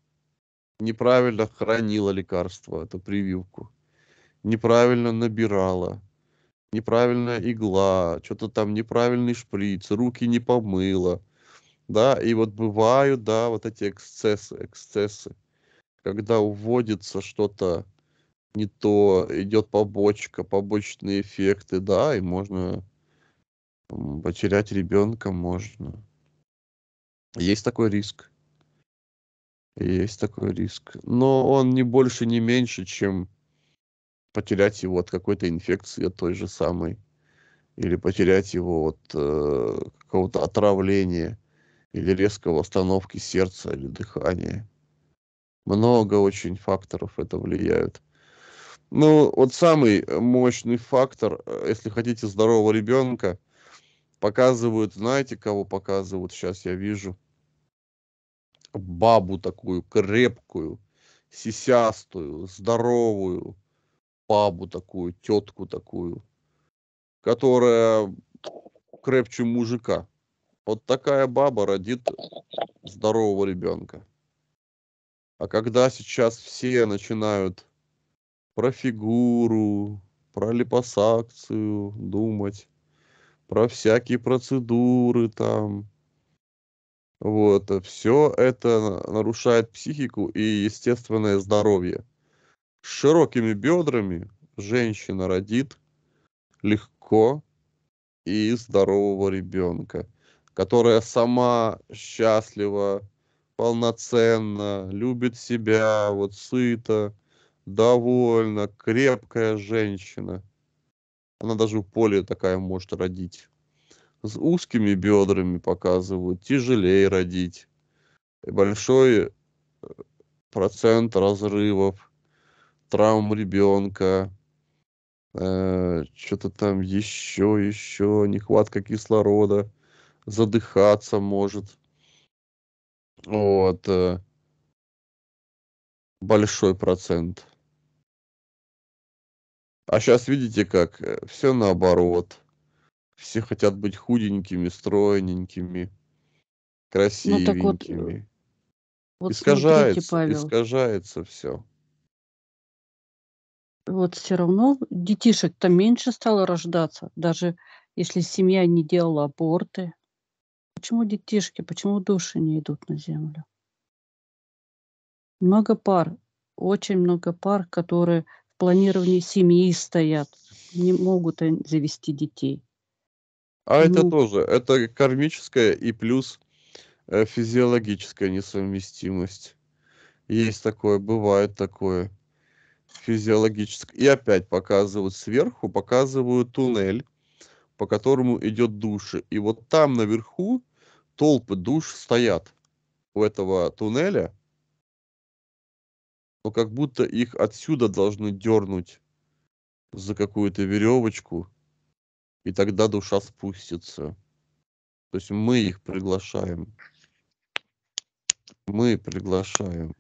Неправильно хранила лекарство, эту прививку. Неправильно набирала. Неправильная игла, что-то там неправильный шприц, руки не помыла. Да, и вот бывают, да, вот эти эксцессы, эксцессы. Когда уводится что-то не то, идет побочка, побочные эффекты, да, и можно потерять ребенка, можно. Есть такой риск. Есть такой риск. Но он не больше, не меньше, чем потерять его от какой-то инфекции, от той же самой. Или потерять его от э, какого-то отравления, или резкого остановки сердца или дыхания. Много очень факторов это влияют. Ну, вот самый э, мощный фактор, э, если хотите здорового ребенка, показывают, знаете, кого показывают? Сейчас я вижу бабу такую крепкую, сисястую, здоровую, бабу такую, тетку такую, которая крепче мужика. Вот такая баба родит здорового ребенка. А когда сейчас все начинают про фигуру, про липосакцию думать, про всякие процедуры там. Вот, э, все это нарушает психику и естественное здоровье. С широкими бедрами женщина родит легко и здорового ребенка, которая сама счастлива, полноценно, любит себя, вот сыто, довольно крепкая женщина. Она даже в поле такая может родить. С узкими бедрами показывают, тяжелее родить. Большой э, процент разрывов, травм ребенка, э, что-то там еще, еще, нехватка кислорода, задыхаться может. Вот. Э, большой процент. А сейчас видите как, э, все наоборот. Все хотят быть худенькими, стройненькими, ну э, красивенькими. Ну, вот, вот искажается, смотрите, Павел. искажается все. Вот все равно детишек-то меньше стало рождаться, даже если семья не делала аборты. Почему детишки, почему души не идут на землю? Много пар, очень много пар, которые в планировании семьи стоят, не могут завести детей. А ну, это тоже, это кармическая и плюс э, физиологическая несовместимость. Есть такое, бывает такое физиологическое. И опять показывают сверху, показывают туннель, по которому идет души. И вот там наверху толпы душ стоят у этого туннеля, но как будто их отсюда должны дернуть за какую-то веревочку, и тогда душа спустится. То есть мы их приглашаем. Мы приглашаем.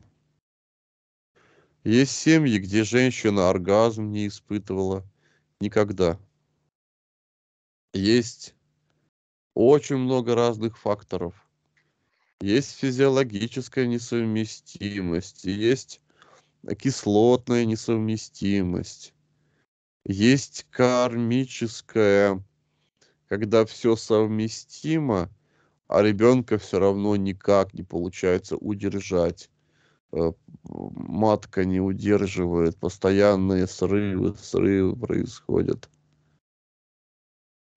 Есть семьи, где женщина оргазм не испытывала никогда. Есть очень много разных факторов. Есть физиологическая несовместимость, есть кислотная несовместимость, есть кармическая, когда все совместимо, а ребенка все равно никак не получается удержать. Э, матка не удерживает, постоянные срывы, срывы происходят.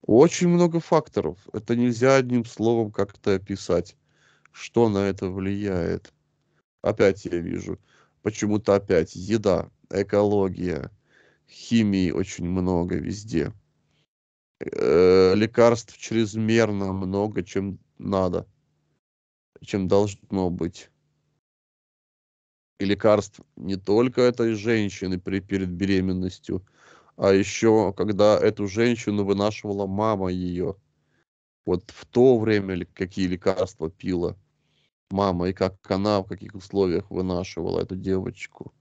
Очень много факторов. Это нельзя одним словом как-то описать, что на это влияет. Опять я вижу – почему-то опять еда, экология, химии очень много везде. Э, лекарств чрезмерно много, чем надо, чем должно быть. И лекарств не только этой женщины при, перед беременностью, а еще когда эту женщину вынашивала мама ее. Вот в то время какие лекарства пила – мама и как она, в каких условиях вынашивала эту девочку.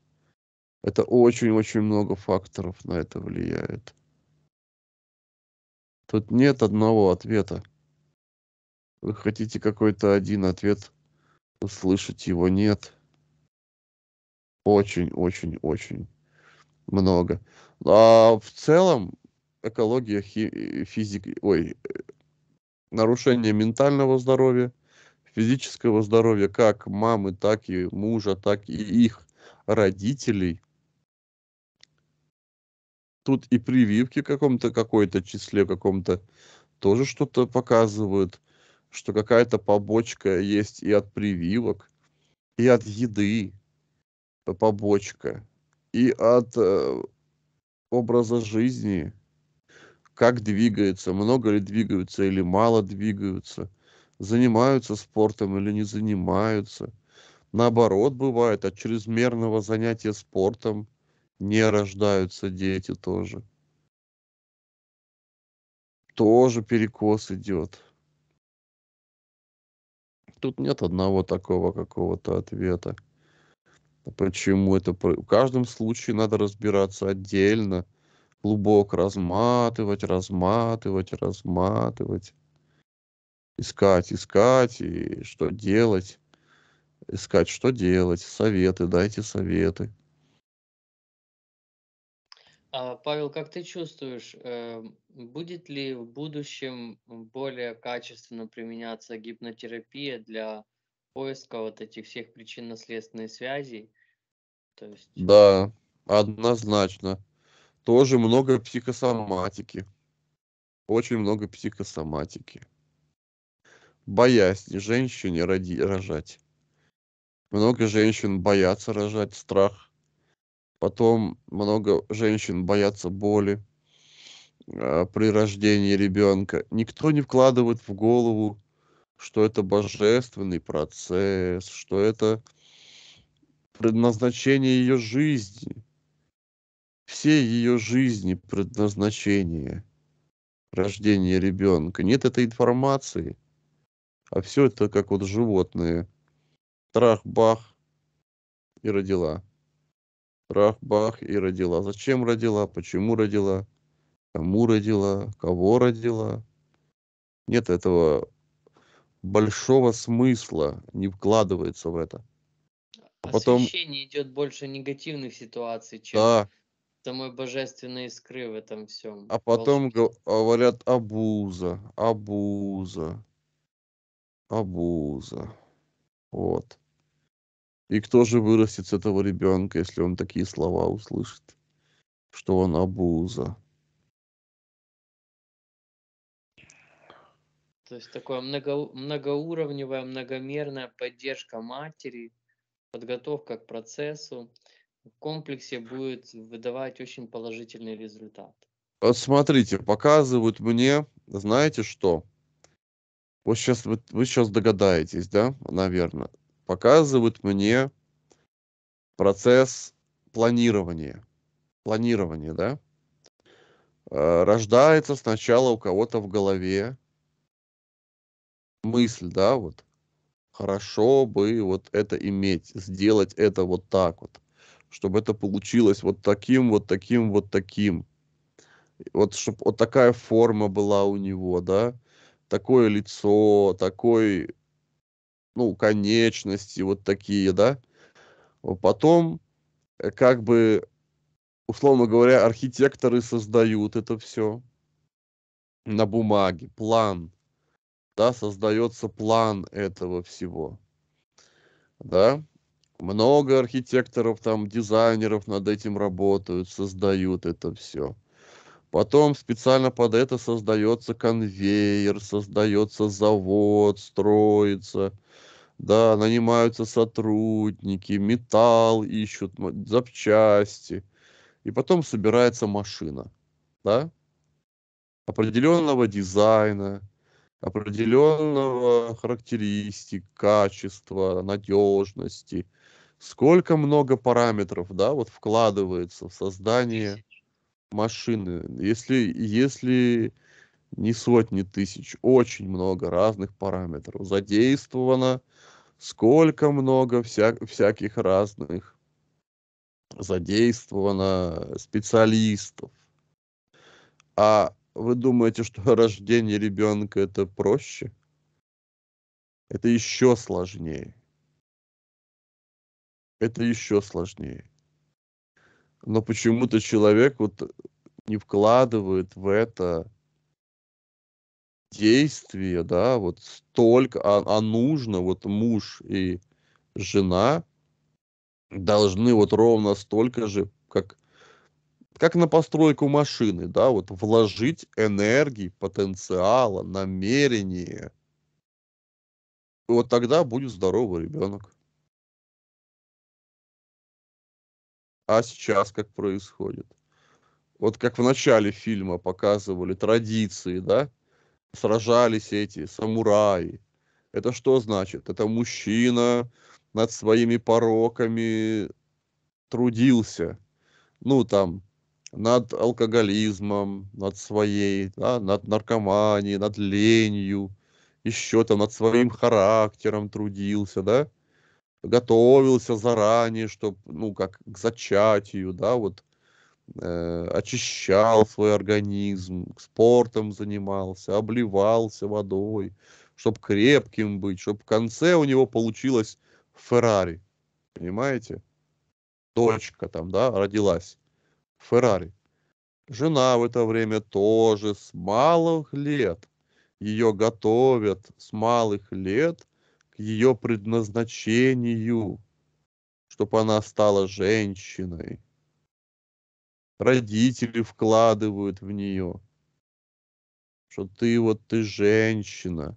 Это очень-очень много факторов на это влияет. Тут нет одного ответа. Вы хотите какой-то один ответ услышать, его нет. Очень-очень-очень много. А в целом экология физики, ой, э, нарушение ментального здоровья, физического здоровья как мамы, так и мужа, так и их родителей. Тут и прививки каком-то какой-то числе, каком-то тоже что-то показывают, что какая-то побочка есть и от прививок, и от еды э, побочка, и от э, образа жизни, как двигается, много ли двигаются или мало двигаются – занимаются спортом или не занимаются. Наоборот, бывает, от чрезмерного занятия спортом не рождаются дети тоже. Тоже перекос идет. Тут нет одного такого какого-то ответа. Почему это? В каждом случае надо разбираться отдельно, глубоко разматывать, разматывать, разматывать искать, искать, и что делать, искать, что делать, советы, дайте советы. А, Павел, как ты чувствуешь, э, будет ли в будущем более качественно применяться гипнотерапия для поиска вот этих всех причинно-следственных связей? То есть... Да, однозначно. Тоже много психосоматики. Очень много психосоматики боясь женщине роди, рожать. Много женщин боятся рожать, страх. Потом много женщин боятся боли э, при рождении ребенка. Никто не вкладывает в голову, что это божественный процесс, что это предназначение ее жизни. Все ее жизни предназначение рождения ребенка. Нет этой информации – а все это как вот животные. Трах-бах и родила. Трах-бах и родила. Зачем родила? Почему родила? Кому родила? Кого родила? Нет этого большого смысла, не вкладывается в это. А потом... Освещение идет больше негативных ситуаций, чем да. самой божественной искры в этом всем. А потом Волшебство. говорят абуза, абуза, Абуза. Вот. И кто же вырастет с этого ребенка, если он такие слова услышит, что он абуза? То есть такая много, многоуровневая, многомерная поддержка матери, подготовка к процессу в комплексе будет выдавать очень положительный результат. Вот смотрите, показывают мне, знаете что? вот сейчас вот вы сейчас догадаетесь да наверное показывают мне процесс планирования планирование да а, рождается сначала у кого-то в голове мысль, да, вот хорошо бы вот это иметь, сделать это вот так вот, чтобы это получилось вот таким, вот таким, вот таким. Вот чтобы вот такая форма была у него, да, такое лицо, такой, ну, конечности, вот такие, да. А потом, э, как бы, условно говоря, архитекторы создают это все на бумаге, план, да, создается план этого всего, да, много архитекторов, там, дизайнеров над этим работают, создают это все. Потом специально под это создается конвейер, создается завод, строится, да, нанимаются сотрудники, металл ищут, запчасти. И потом собирается машина, да, определенного дизайна, определенного характеристик, качества, надежности. Сколько много параметров, да, вот вкладывается в создание машины, если, если не сотни тысяч, очень много разных параметров задействовано, сколько много вся, всяких разных задействовано специалистов. А вы думаете, что рождение ребенка это проще? Это еще сложнее. Это еще сложнее но почему-то человек вот не вкладывает в это действие, да, вот столько, а, а нужно, вот муж и жена должны вот ровно столько же, как, как на постройку машины, да, вот вложить энергии, потенциала, намерения. вот тогда будет здоровый ребенок. а сейчас как происходит. Вот как в начале фильма показывали традиции, да, сражались эти самураи. Это что значит? Это мужчина над своими пороками трудился. Ну, там, над алкоголизмом, над своей, да, над наркоманией, над ленью, еще там над своим характером трудился, да готовился заранее, чтобы, ну, как к зачатию, да, вот э, очищал свой организм, спортом занимался, обливался водой, чтобы крепким быть, чтобы в конце у него получилось Феррари, понимаете? Дочка там, да, родилась. Феррари. Жена в это время тоже с малых лет. Ее готовят с малых лет к ее предназначению, чтобы она стала женщиной. Родители вкладывают в нее, что ты вот ты женщина,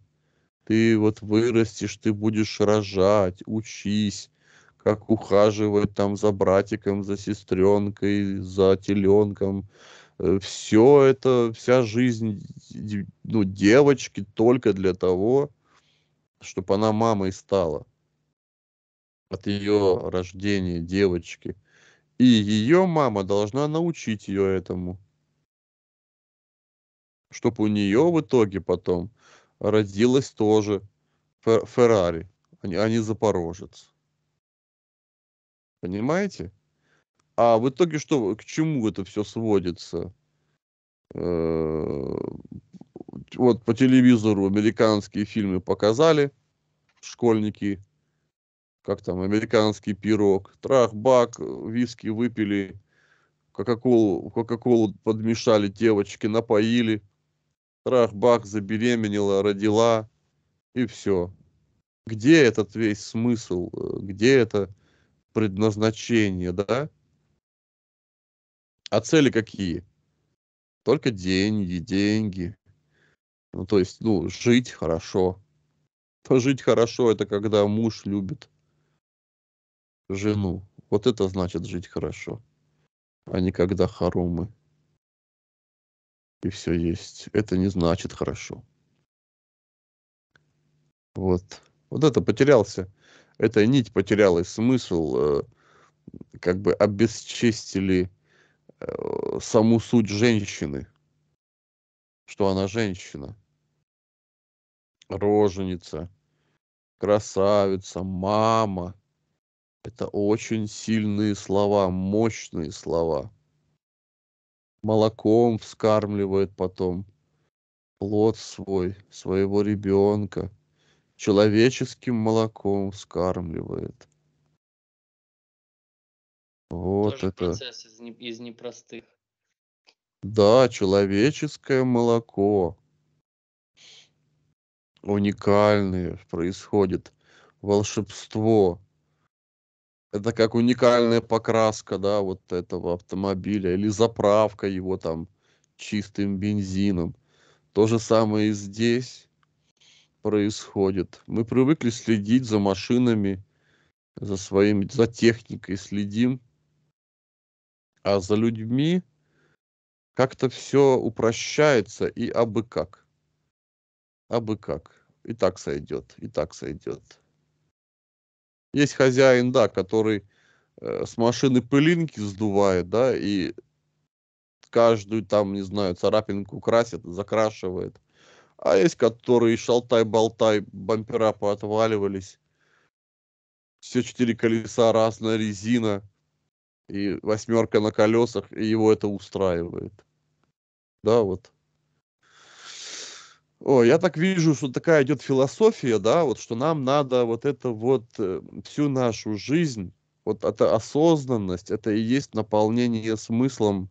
ты вот вырастешь, ты будешь рожать, учись, как ухаживать там за братиком, за сестренкой, за теленком. Э, Все это, вся жизнь ну, девочки только для того, чтобы она мамой стала от ее рождения девочки. И ее мама должна научить ее этому. чтоб у нее в итоге потом родилась тоже Феррари, а, а не, Запорожец. Понимаете? А в итоге что, к чему это все сводится? Э, вот по телевизору американские фильмы показали, школьники, как там, американский пирог, трах-бак, виски выпили, кока-колу, кока-колу подмешали девочки, напоили, трах-бак забеременела, родила, и все. Где этот весь смысл, э, где это предназначение, да? А цели какие? Только деньги, деньги. Ну, то есть, ну, жить хорошо. Жить хорошо – это когда муж любит жену. Вот это значит жить хорошо, а не когда хоромы. И все есть. Это не значит хорошо. Вот. Вот это потерялся. Эта нить потерялась смысл. Э, как бы обесчестили э, саму суть женщины. Что она женщина роженица, красавица, мама. Это очень сильные слова, мощные слова. Молоком вскармливает потом плод свой, своего ребенка. Человеческим молоком вскармливает. Вот Тоже это. процесс из, непростых. Да, человеческое молоко уникальные происходит волшебство. Это как уникальная покраска, да, вот этого автомобиля или заправка его там чистым бензином. То же самое и здесь происходит. Мы привыкли следить за машинами, за своими, за техникой следим, а за людьми как-то все упрощается и абы как а бы как. И так сойдет, и так сойдет. Есть хозяин, да, который э, с машины пылинки сдувает, да, и каждую там, не знаю, царапинку красит, закрашивает. А есть, которые шалтай-болтай, бампера поотваливались, все четыре колеса, разная резина и восьмерка на колесах, и его это устраивает. Да, вот. О, я так вижу, что такая идет философия, да, вот что нам надо вот это вот э, всю нашу жизнь, вот эта осознанность, это и есть наполнение смыслом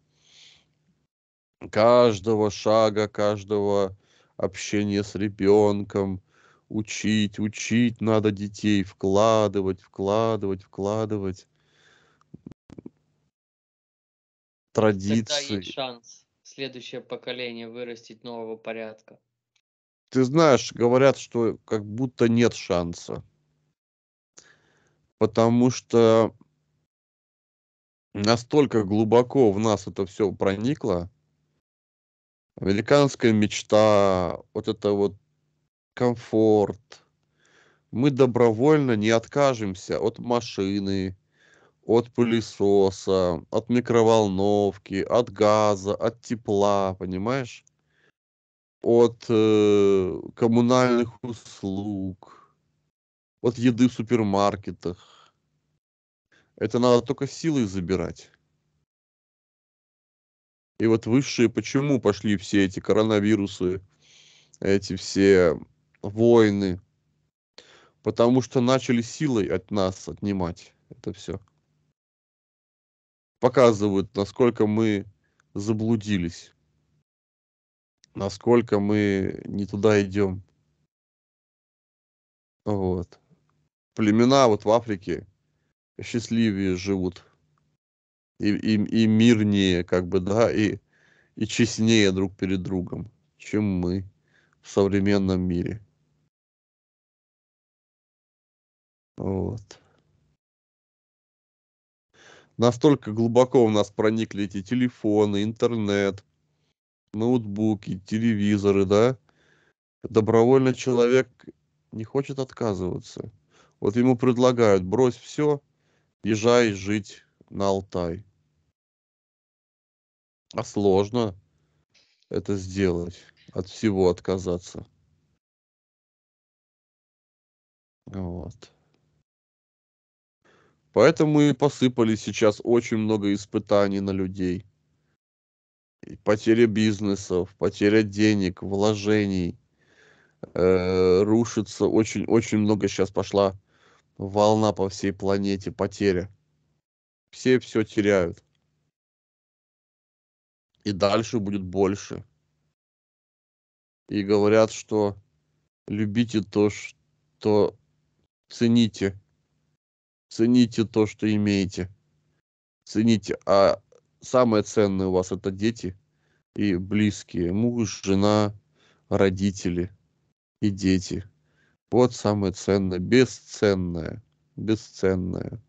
каждого шага, каждого общения с ребенком, учить, учить надо детей, вкладывать, вкладывать, вкладывать традиции. Тогда есть шанс следующее поколение вырастить нового порядка. Ты знаешь, говорят, что как будто нет шанса. Потому что настолько глубоко в нас это все проникло. Американская мечта, вот это вот комфорт. Мы добровольно не откажемся от машины, от пылесоса, от микроволновки, от газа, от тепла, понимаешь? от э, коммунальных услуг, от еды в супермаркетах. Это надо только силой забирать. И вот высшие почему пошли все эти коронавирусы, эти все войны? Потому что начали силой от нас отнимать это все. Показывают, насколько мы заблудились насколько мы не туда идем. Вот. Племена вот в Африке счастливее живут. И, и, и мирнее, как бы, да, и, и честнее друг перед другом, чем мы в современном мире. Вот. Настолько глубоко у нас проникли эти телефоны, интернет, ноутбуки, телевизоры, да, добровольно человек не хочет отказываться. Вот ему предлагают, брось все, езжай жить на Алтай. А сложно это сделать, от всего отказаться. Вот. Поэтому и посыпали сейчас очень много испытаний на людей потеря бизнесов потеря денег вложений э, рушится очень очень много сейчас пошла волна по всей планете потеря все все теряют и дальше будет больше и говорят что любите то что цените цените то что имеете цените а самое ценное у вас это дети и близкие, муж, жена, родители и дети. Вот самое ценное, бесценное, бесценное.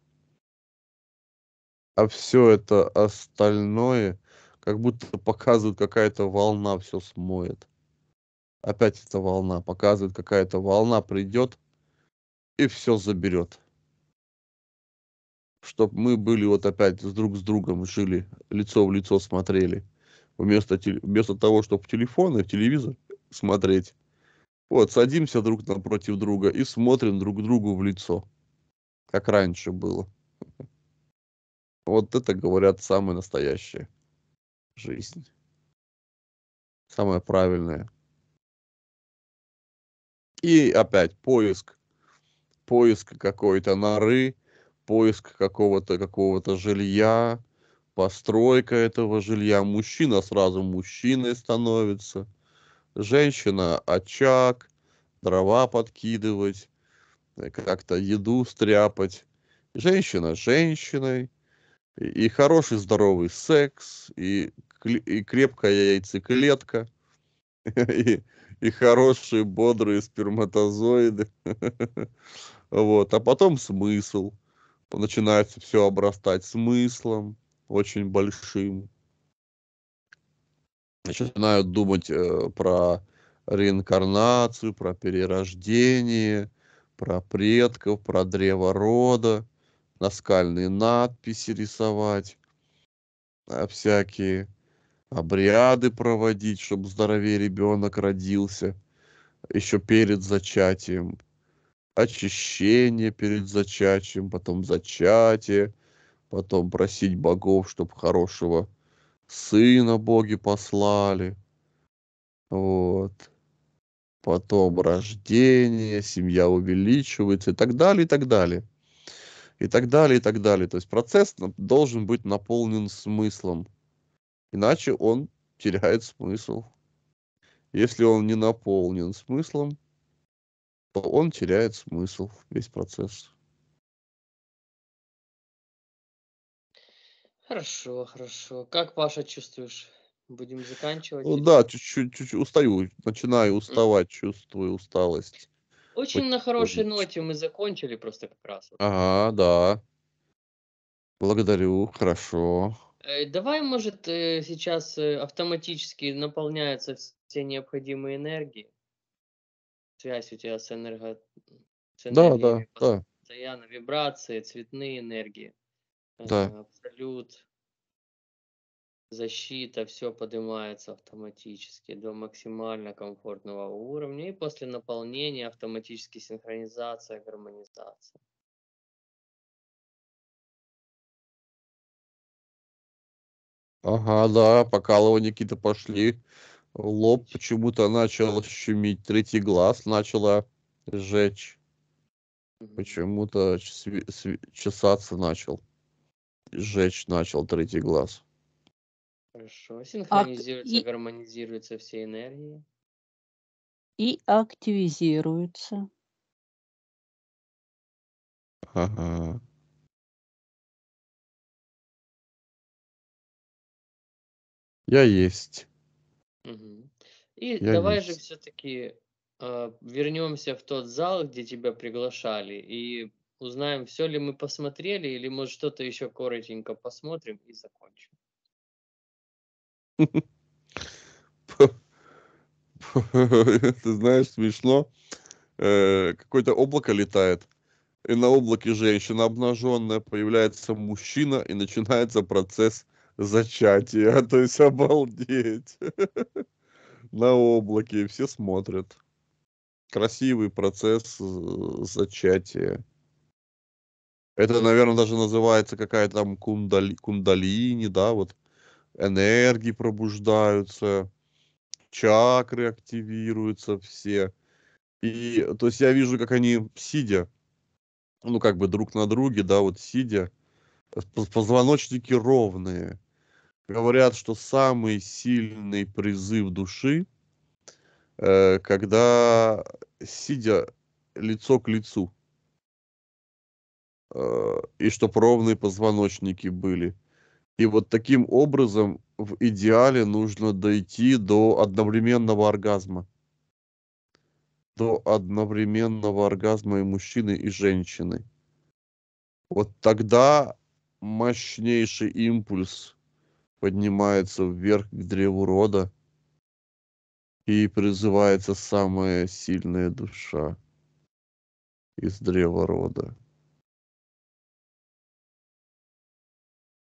А все это остальное, как будто показывает какая-то волна, все смоет. Опять эта волна показывает, какая-то волна придет и все заберет чтобы мы были вот опять друг с другом жили, лицо в лицо смотрели, вместо, вместо того, чтобы в телефон и в телевизор смотреть. Вот, садимся друг напротив друга и смотрим друг другу в лицо, как раньше было. Вот это, говорят, самая настоящая жизнь. Самая правильная. И опять поиск, поиск какой-то нары поиск какого-то какого-то жилья, постройка этого жилья. Мужчина сразу мужчиной становится, женщина очаг, дрова подкидывать, э, как-то еду стряпать. Женщина женщиной, и хороший здоровый секс, и, и крепкая яйцеклетка, и, и хорошие бодрые сперматозоиды. Вот. А потом смысл начинается все обрастать смыслом очень большим. Начинают думать э, про реинкарнацию, про перерождение, про предков, про древо рода, наскальные надписи рисовать, э, всякие обряды проводить, чтобы здоровее ребенок родился еще перед зачатием, очищение перед зачатием, потом зачатие, потом просить богов, чтобы хорошего сына боги послали. Вот. Потом рождение, семья увеличивается и так далее, и так далее. И так далее, и так далее. То есть процесс должен быть наполнен смыслом. Иначе он теряет смысл. Если он не наполнен смыслом, то он теряет смысл, весь процесс. Хорошо, хорошо. Как, Паша, чувствуешь? Будем заканчивать? Ну, да, чуть-чуть, устаю, начинаю уставать, чувствую усталость. Очень Хоть на хорошей будет. ноте мы закончили просто как раз. Ага, да. Благодарю, хорошо. Э, давай, может, э, сейчас э, автоматически наполняются все необходимые энергии связь у тебя с энерго... С да, да, да. Постоянно вибрации, цветные энергии. Э, да. Абсолют. Защита, все поднимается автоматически до максимально комфортного уровня. И после наполнения автоматически синхронизация, гармонизация. Ага, да, покалывания какие-то пошли лоб почему-то начал щемить, третий глаз начала жечь. Почему-то чесаться начал. Жечь начал третий глаз. Хорошо. Синхронизируется, а, гармонизируются и... все энергии. И активизируется. Ага. Я есть. И Я давай есть. же все-таки э, вернемся в тот зал, где тебя приглашали, и узнаем, все ли мы посмотрели, или, может, что-то еще коротенько посмотрим и закончим. Ты знаешь, смешно. Э, какое-то облако летает, и на облаке женщина обнаженная, появляется мужчина, и начинается процесс зачатия, а то есть обалдеть. На облаке все смотрят. Красивый процесс э, зачатия. Это, наверное, даже называется какая то там кундали, кундалини, да, вот энергии пробуждаются, чакры активируются все. И, то есть я вижу, как они сидя, ну, как бы друг на друге, да, вот сидя, э, позвоночники ровные, говорят, что самый сильный призыв души, э, когда сидя лицо к лицу, э, и чтоб ровные позвоночники были. И вот таким образом в идеале нужно дойти до одновременного оргазма. До одновременного оргазма и мужчины, и женщины. Вот тогда мощнейший импульс – поднимается вверх к древу рода, и призывается самая сильная душа из древа рода.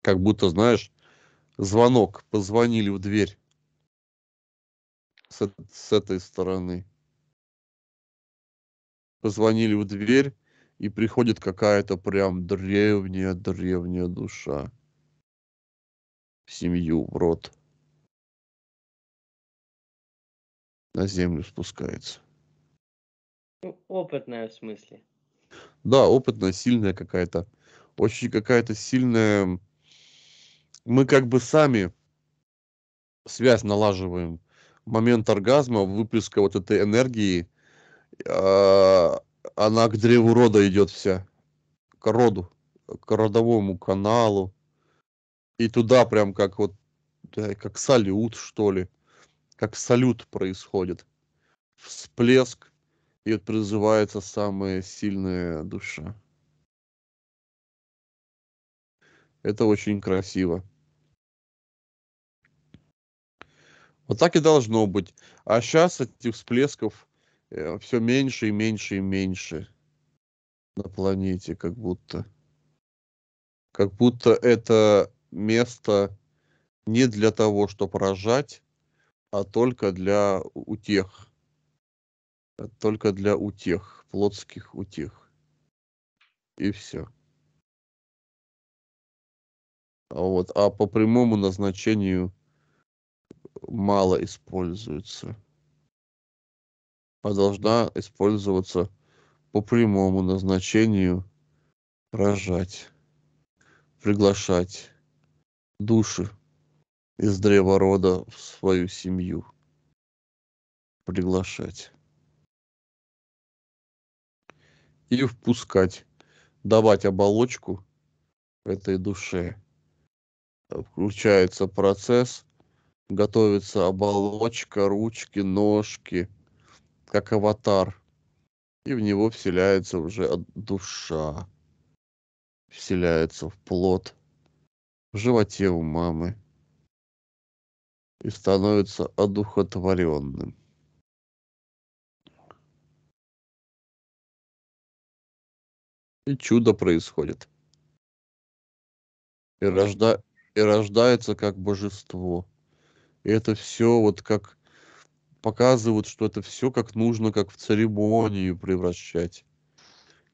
Как будто, знаешь, звонок, позвонили в дверь с, с этой стороны. Позвонили в дверь, и приходит какая-то прям древняя-древняя душа семью в рот. На землю спускается. опытная в смысле. Да, опытная, сильная какая-то. Очень какая-то сильная. Мы как бы сами связь налаживаем. Момент оргазма, выплеска вот этой энергии, а, она к древу рода идет вся. К роду, к родовому каналу и туда прям как вот, как салют, что ли. Как салют происходит. Всплеск, и вот призывается самая сильная душа. Это очень красиво. Вот так и должно быть. А сейчас этих всплесков э, все меньше и меньше и меньше на планете, как будто. Как будто это место не для того, чтобы рожать, а только для утех. Э, только для утех, плотских утех. И все. А вот. А по прямому назначению мало используется. А должна использоваться по прямому назначению рожать, приглашать души из древа рода в свою семью приглашать. И впускать, давать оболочку этой душе. Включается процесс, готовится оболочка, ручки, ножки, как аватар. И в него вселяется уже душа. Вселяется в плод в животе у мамы и становится одухотворенным. И чудо происходит. И, рожда... и рождается как божество. И это все вот как показывают, что это все как нужно, как в церемонию превращать.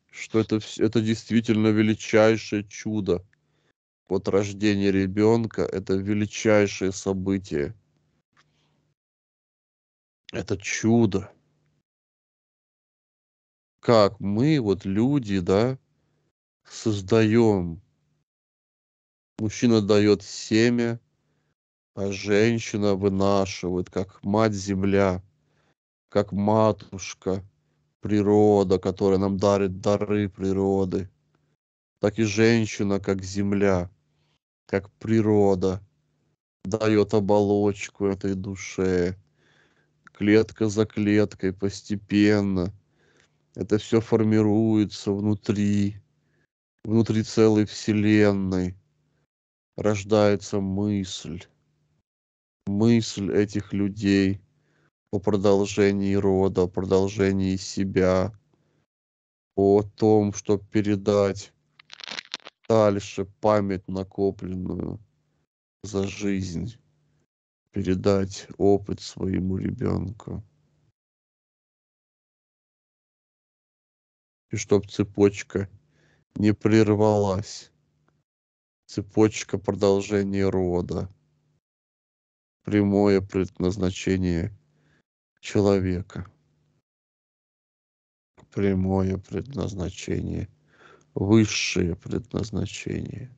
Что это, все это действительно величайшее чудо вот рождение ребенка это величайшее событие. Это чудо. Как мы, вот люди, да, создаем. Мужчина дает семя, а женщина вынашивает, как мать-земля, как матушка, природа, которая нам дарит дары природы, так и женщина, как земля – как природа дает оболочку этой душе, клетка за клеткой постепенно. Это все формируется внутри, внутри целой Вселенной. Рождается мысль, мысль этих людей о продолжении рода, о продолжении себя, о том, чтобы передать дальше память накопленную за жизнь передать опыт своему ребенку. И чтоб цепочка не прервалась. Цепочка продолжения рода. Прямое предназначение человека. Прямое предназначение высшее предназначение.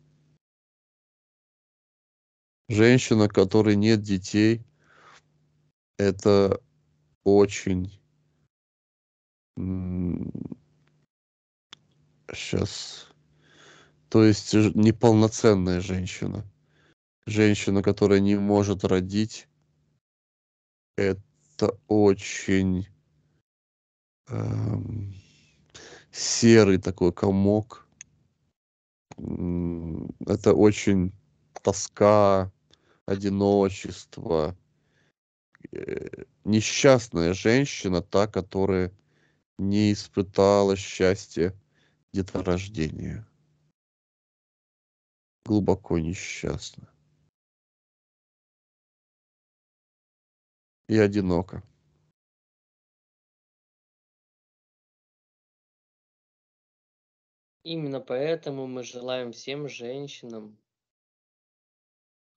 Женщина, которой нет детей, это очень... Сейчас... То есть неполноценная женщина. Женщина, которая не может родить, это очень... Эм серый такой комок. Это очень тоска, одиночество. Э, несчастная женщина, та, которая не испытала счастья деторождения. Глубоко несчастна. И одиноко. Именно поэтому мы желаем всем женщинам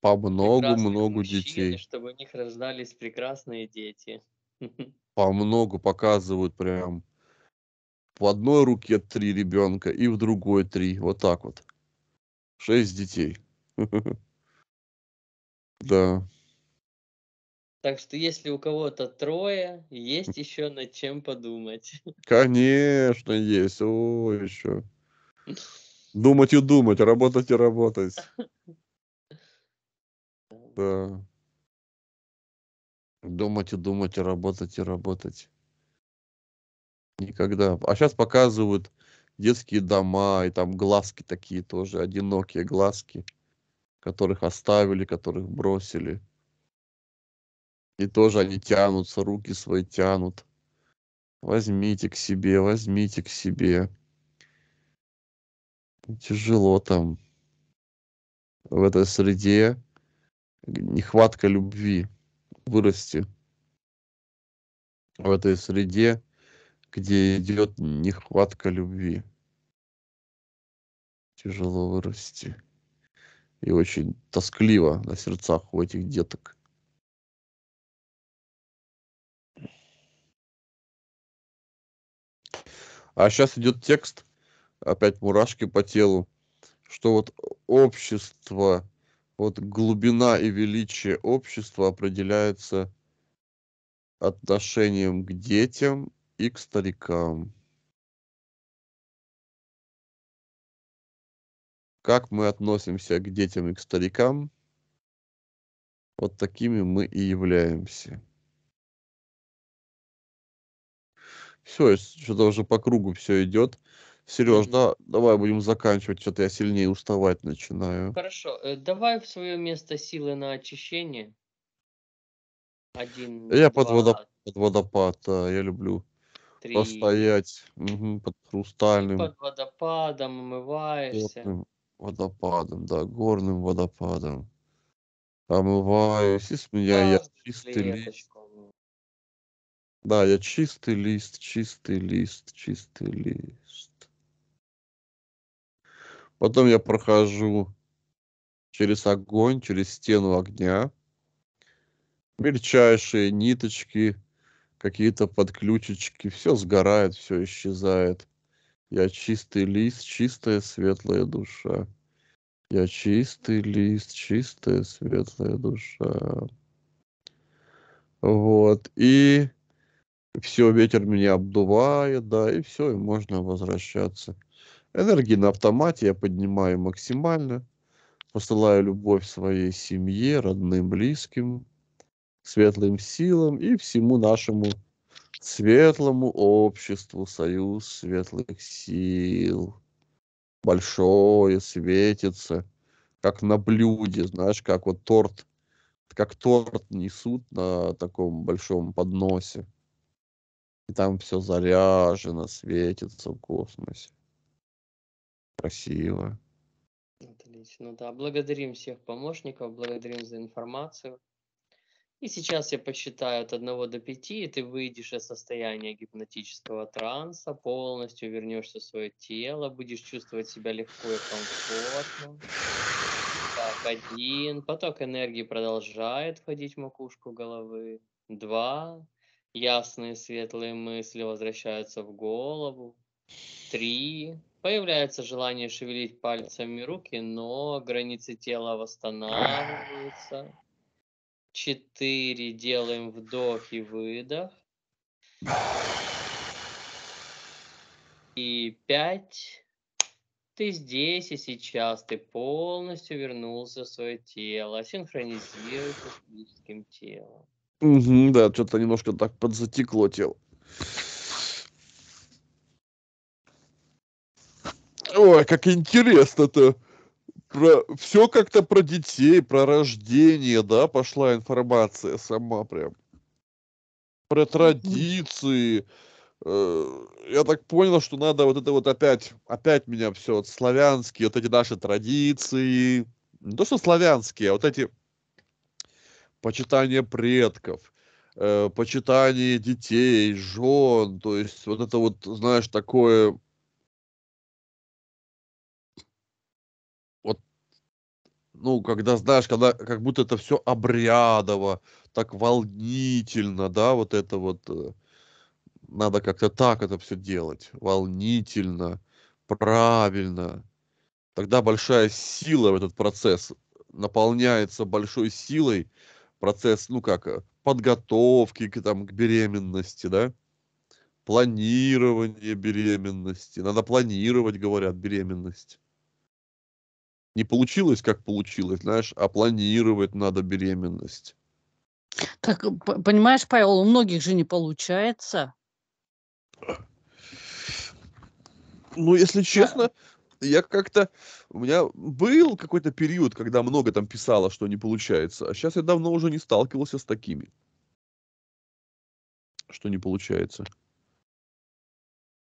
по много-много детей. Чтобы у них рождались прекрасные дети. По много показывают прям. В одной руке три ребенка и в другой три. Вот так вот. Шесть детей. Да. Так что если у кого-то трое, есть еще над чем подумать. Конечно, есть. О, еще. Думать и думать, работать и работать. Да. Думать и думать, и работать, и работать. Никогда. А сейчас показывают детские дома, и там глазки такие тоже, одинокие глазки, которых оставили, которых бросили. И тоже они тянутся, руки свои тянут. Возьмите к себе, возьмите к себе тяжело там в этой среде. Нехватка любви вырасти в этой среде, где идет нехватка любви. Тяжело вырасти. И очень тоскливо на сердцах у этих деток. А сейчас идет текст опять мурашки по телу, что вот общество, вот глубина и величие общества определяется отношением к детям и к старикам. Как мы относимся к детям и к старикам, вот такими мы и являемся. Все, что-то уже по кругу все идет. Сереж, да, давай будем заканчивать, что-то я сильнее уставать начинаю. Хорошо, э, давай в свое место силы на очищение. Один, я два, под, водоп- под водопад, да, я люблю три. Постоять угу, под хрустальным. Под водопадом омываешься. Горным водопадом, да, горным водопадом. Омываюсь, и с меня да, я чистый лист. Да, я чистый лист, чистый лист, чистый лист. Потом я прохожу через огонь, через стену огня. Мельчайшие ниточки, какие-то подключечки, все сгорает, все исчезает. Я чистый лист, чистая светлая душа. Я чистый лист, чистая светлая душа. Вот, и все, ветер меня обдувает, да, и все, и можно возвращаться. Энергии на автомате я поднимаю максимально. Посылаю любовь своей семье, родным, близким, светлым силам и всему нашему светлому обществу, союз светлых сил. Большое светится, как на блюде, знаешь, как вот торт, как торт несут на таком большом подносе. И там все заряжено, светится в космосе. Красиво. Отлично, да. Благодарим всех помощников, благодарим за информацию. И сейчас я посчитаю от 1 до 5, и ты выйдешь из состояния гипнотического транса, полностью вернешься в свое тело, будешь чувствовать себя легко и комфортно. Так, один. Поток энергии продолжает входить в макушку головы. Два. Ясные светлые мысли возвращаются в голову. Три. Появляется желание шевелить пальцами руки, но границы тела восстанавливаются. Четыре. Делаем вдох и выдох. И пять. Ты здесь и сейчас, ты полностью вернулся в свое тело, синхронизируешься с физическим телом. Угу, да, что-то немножко так подзатекло тело. Ой, как интересно-то. Про... Все как-то про детей, про рождение, да, пошла информация сама прям. Про традиции. Э, я так понял, что надо вот это вот опять, опять меня все, вот славянские, вот эти наши традиции. Не то, что славянские, а вот эти почитание предков, э, почитание детей, жен, то есть вот это вот, знаешь, такое ну, когда, знаешь, когда как будто это все обрядово, так волнительно, да, вот это вот, э, надо как-то так это все делать, волнительно, правильно. Тогда большая сила в этот процесс наполняется большой силой, процесс, ну как, э, подготовки к, там, к беременности, да, планирование беременности. Надо планировать, говорят, беременность не получилось, как получилось, знаешь, а планировать надо беременность. Так, э, понимаешь, Павел, у многих же не получается. Ну, если честно, я как-то... У меня был какой-то период, когда много там писало, что не получается, а сейчас я давно уже не сталкивался с такими, что не получается.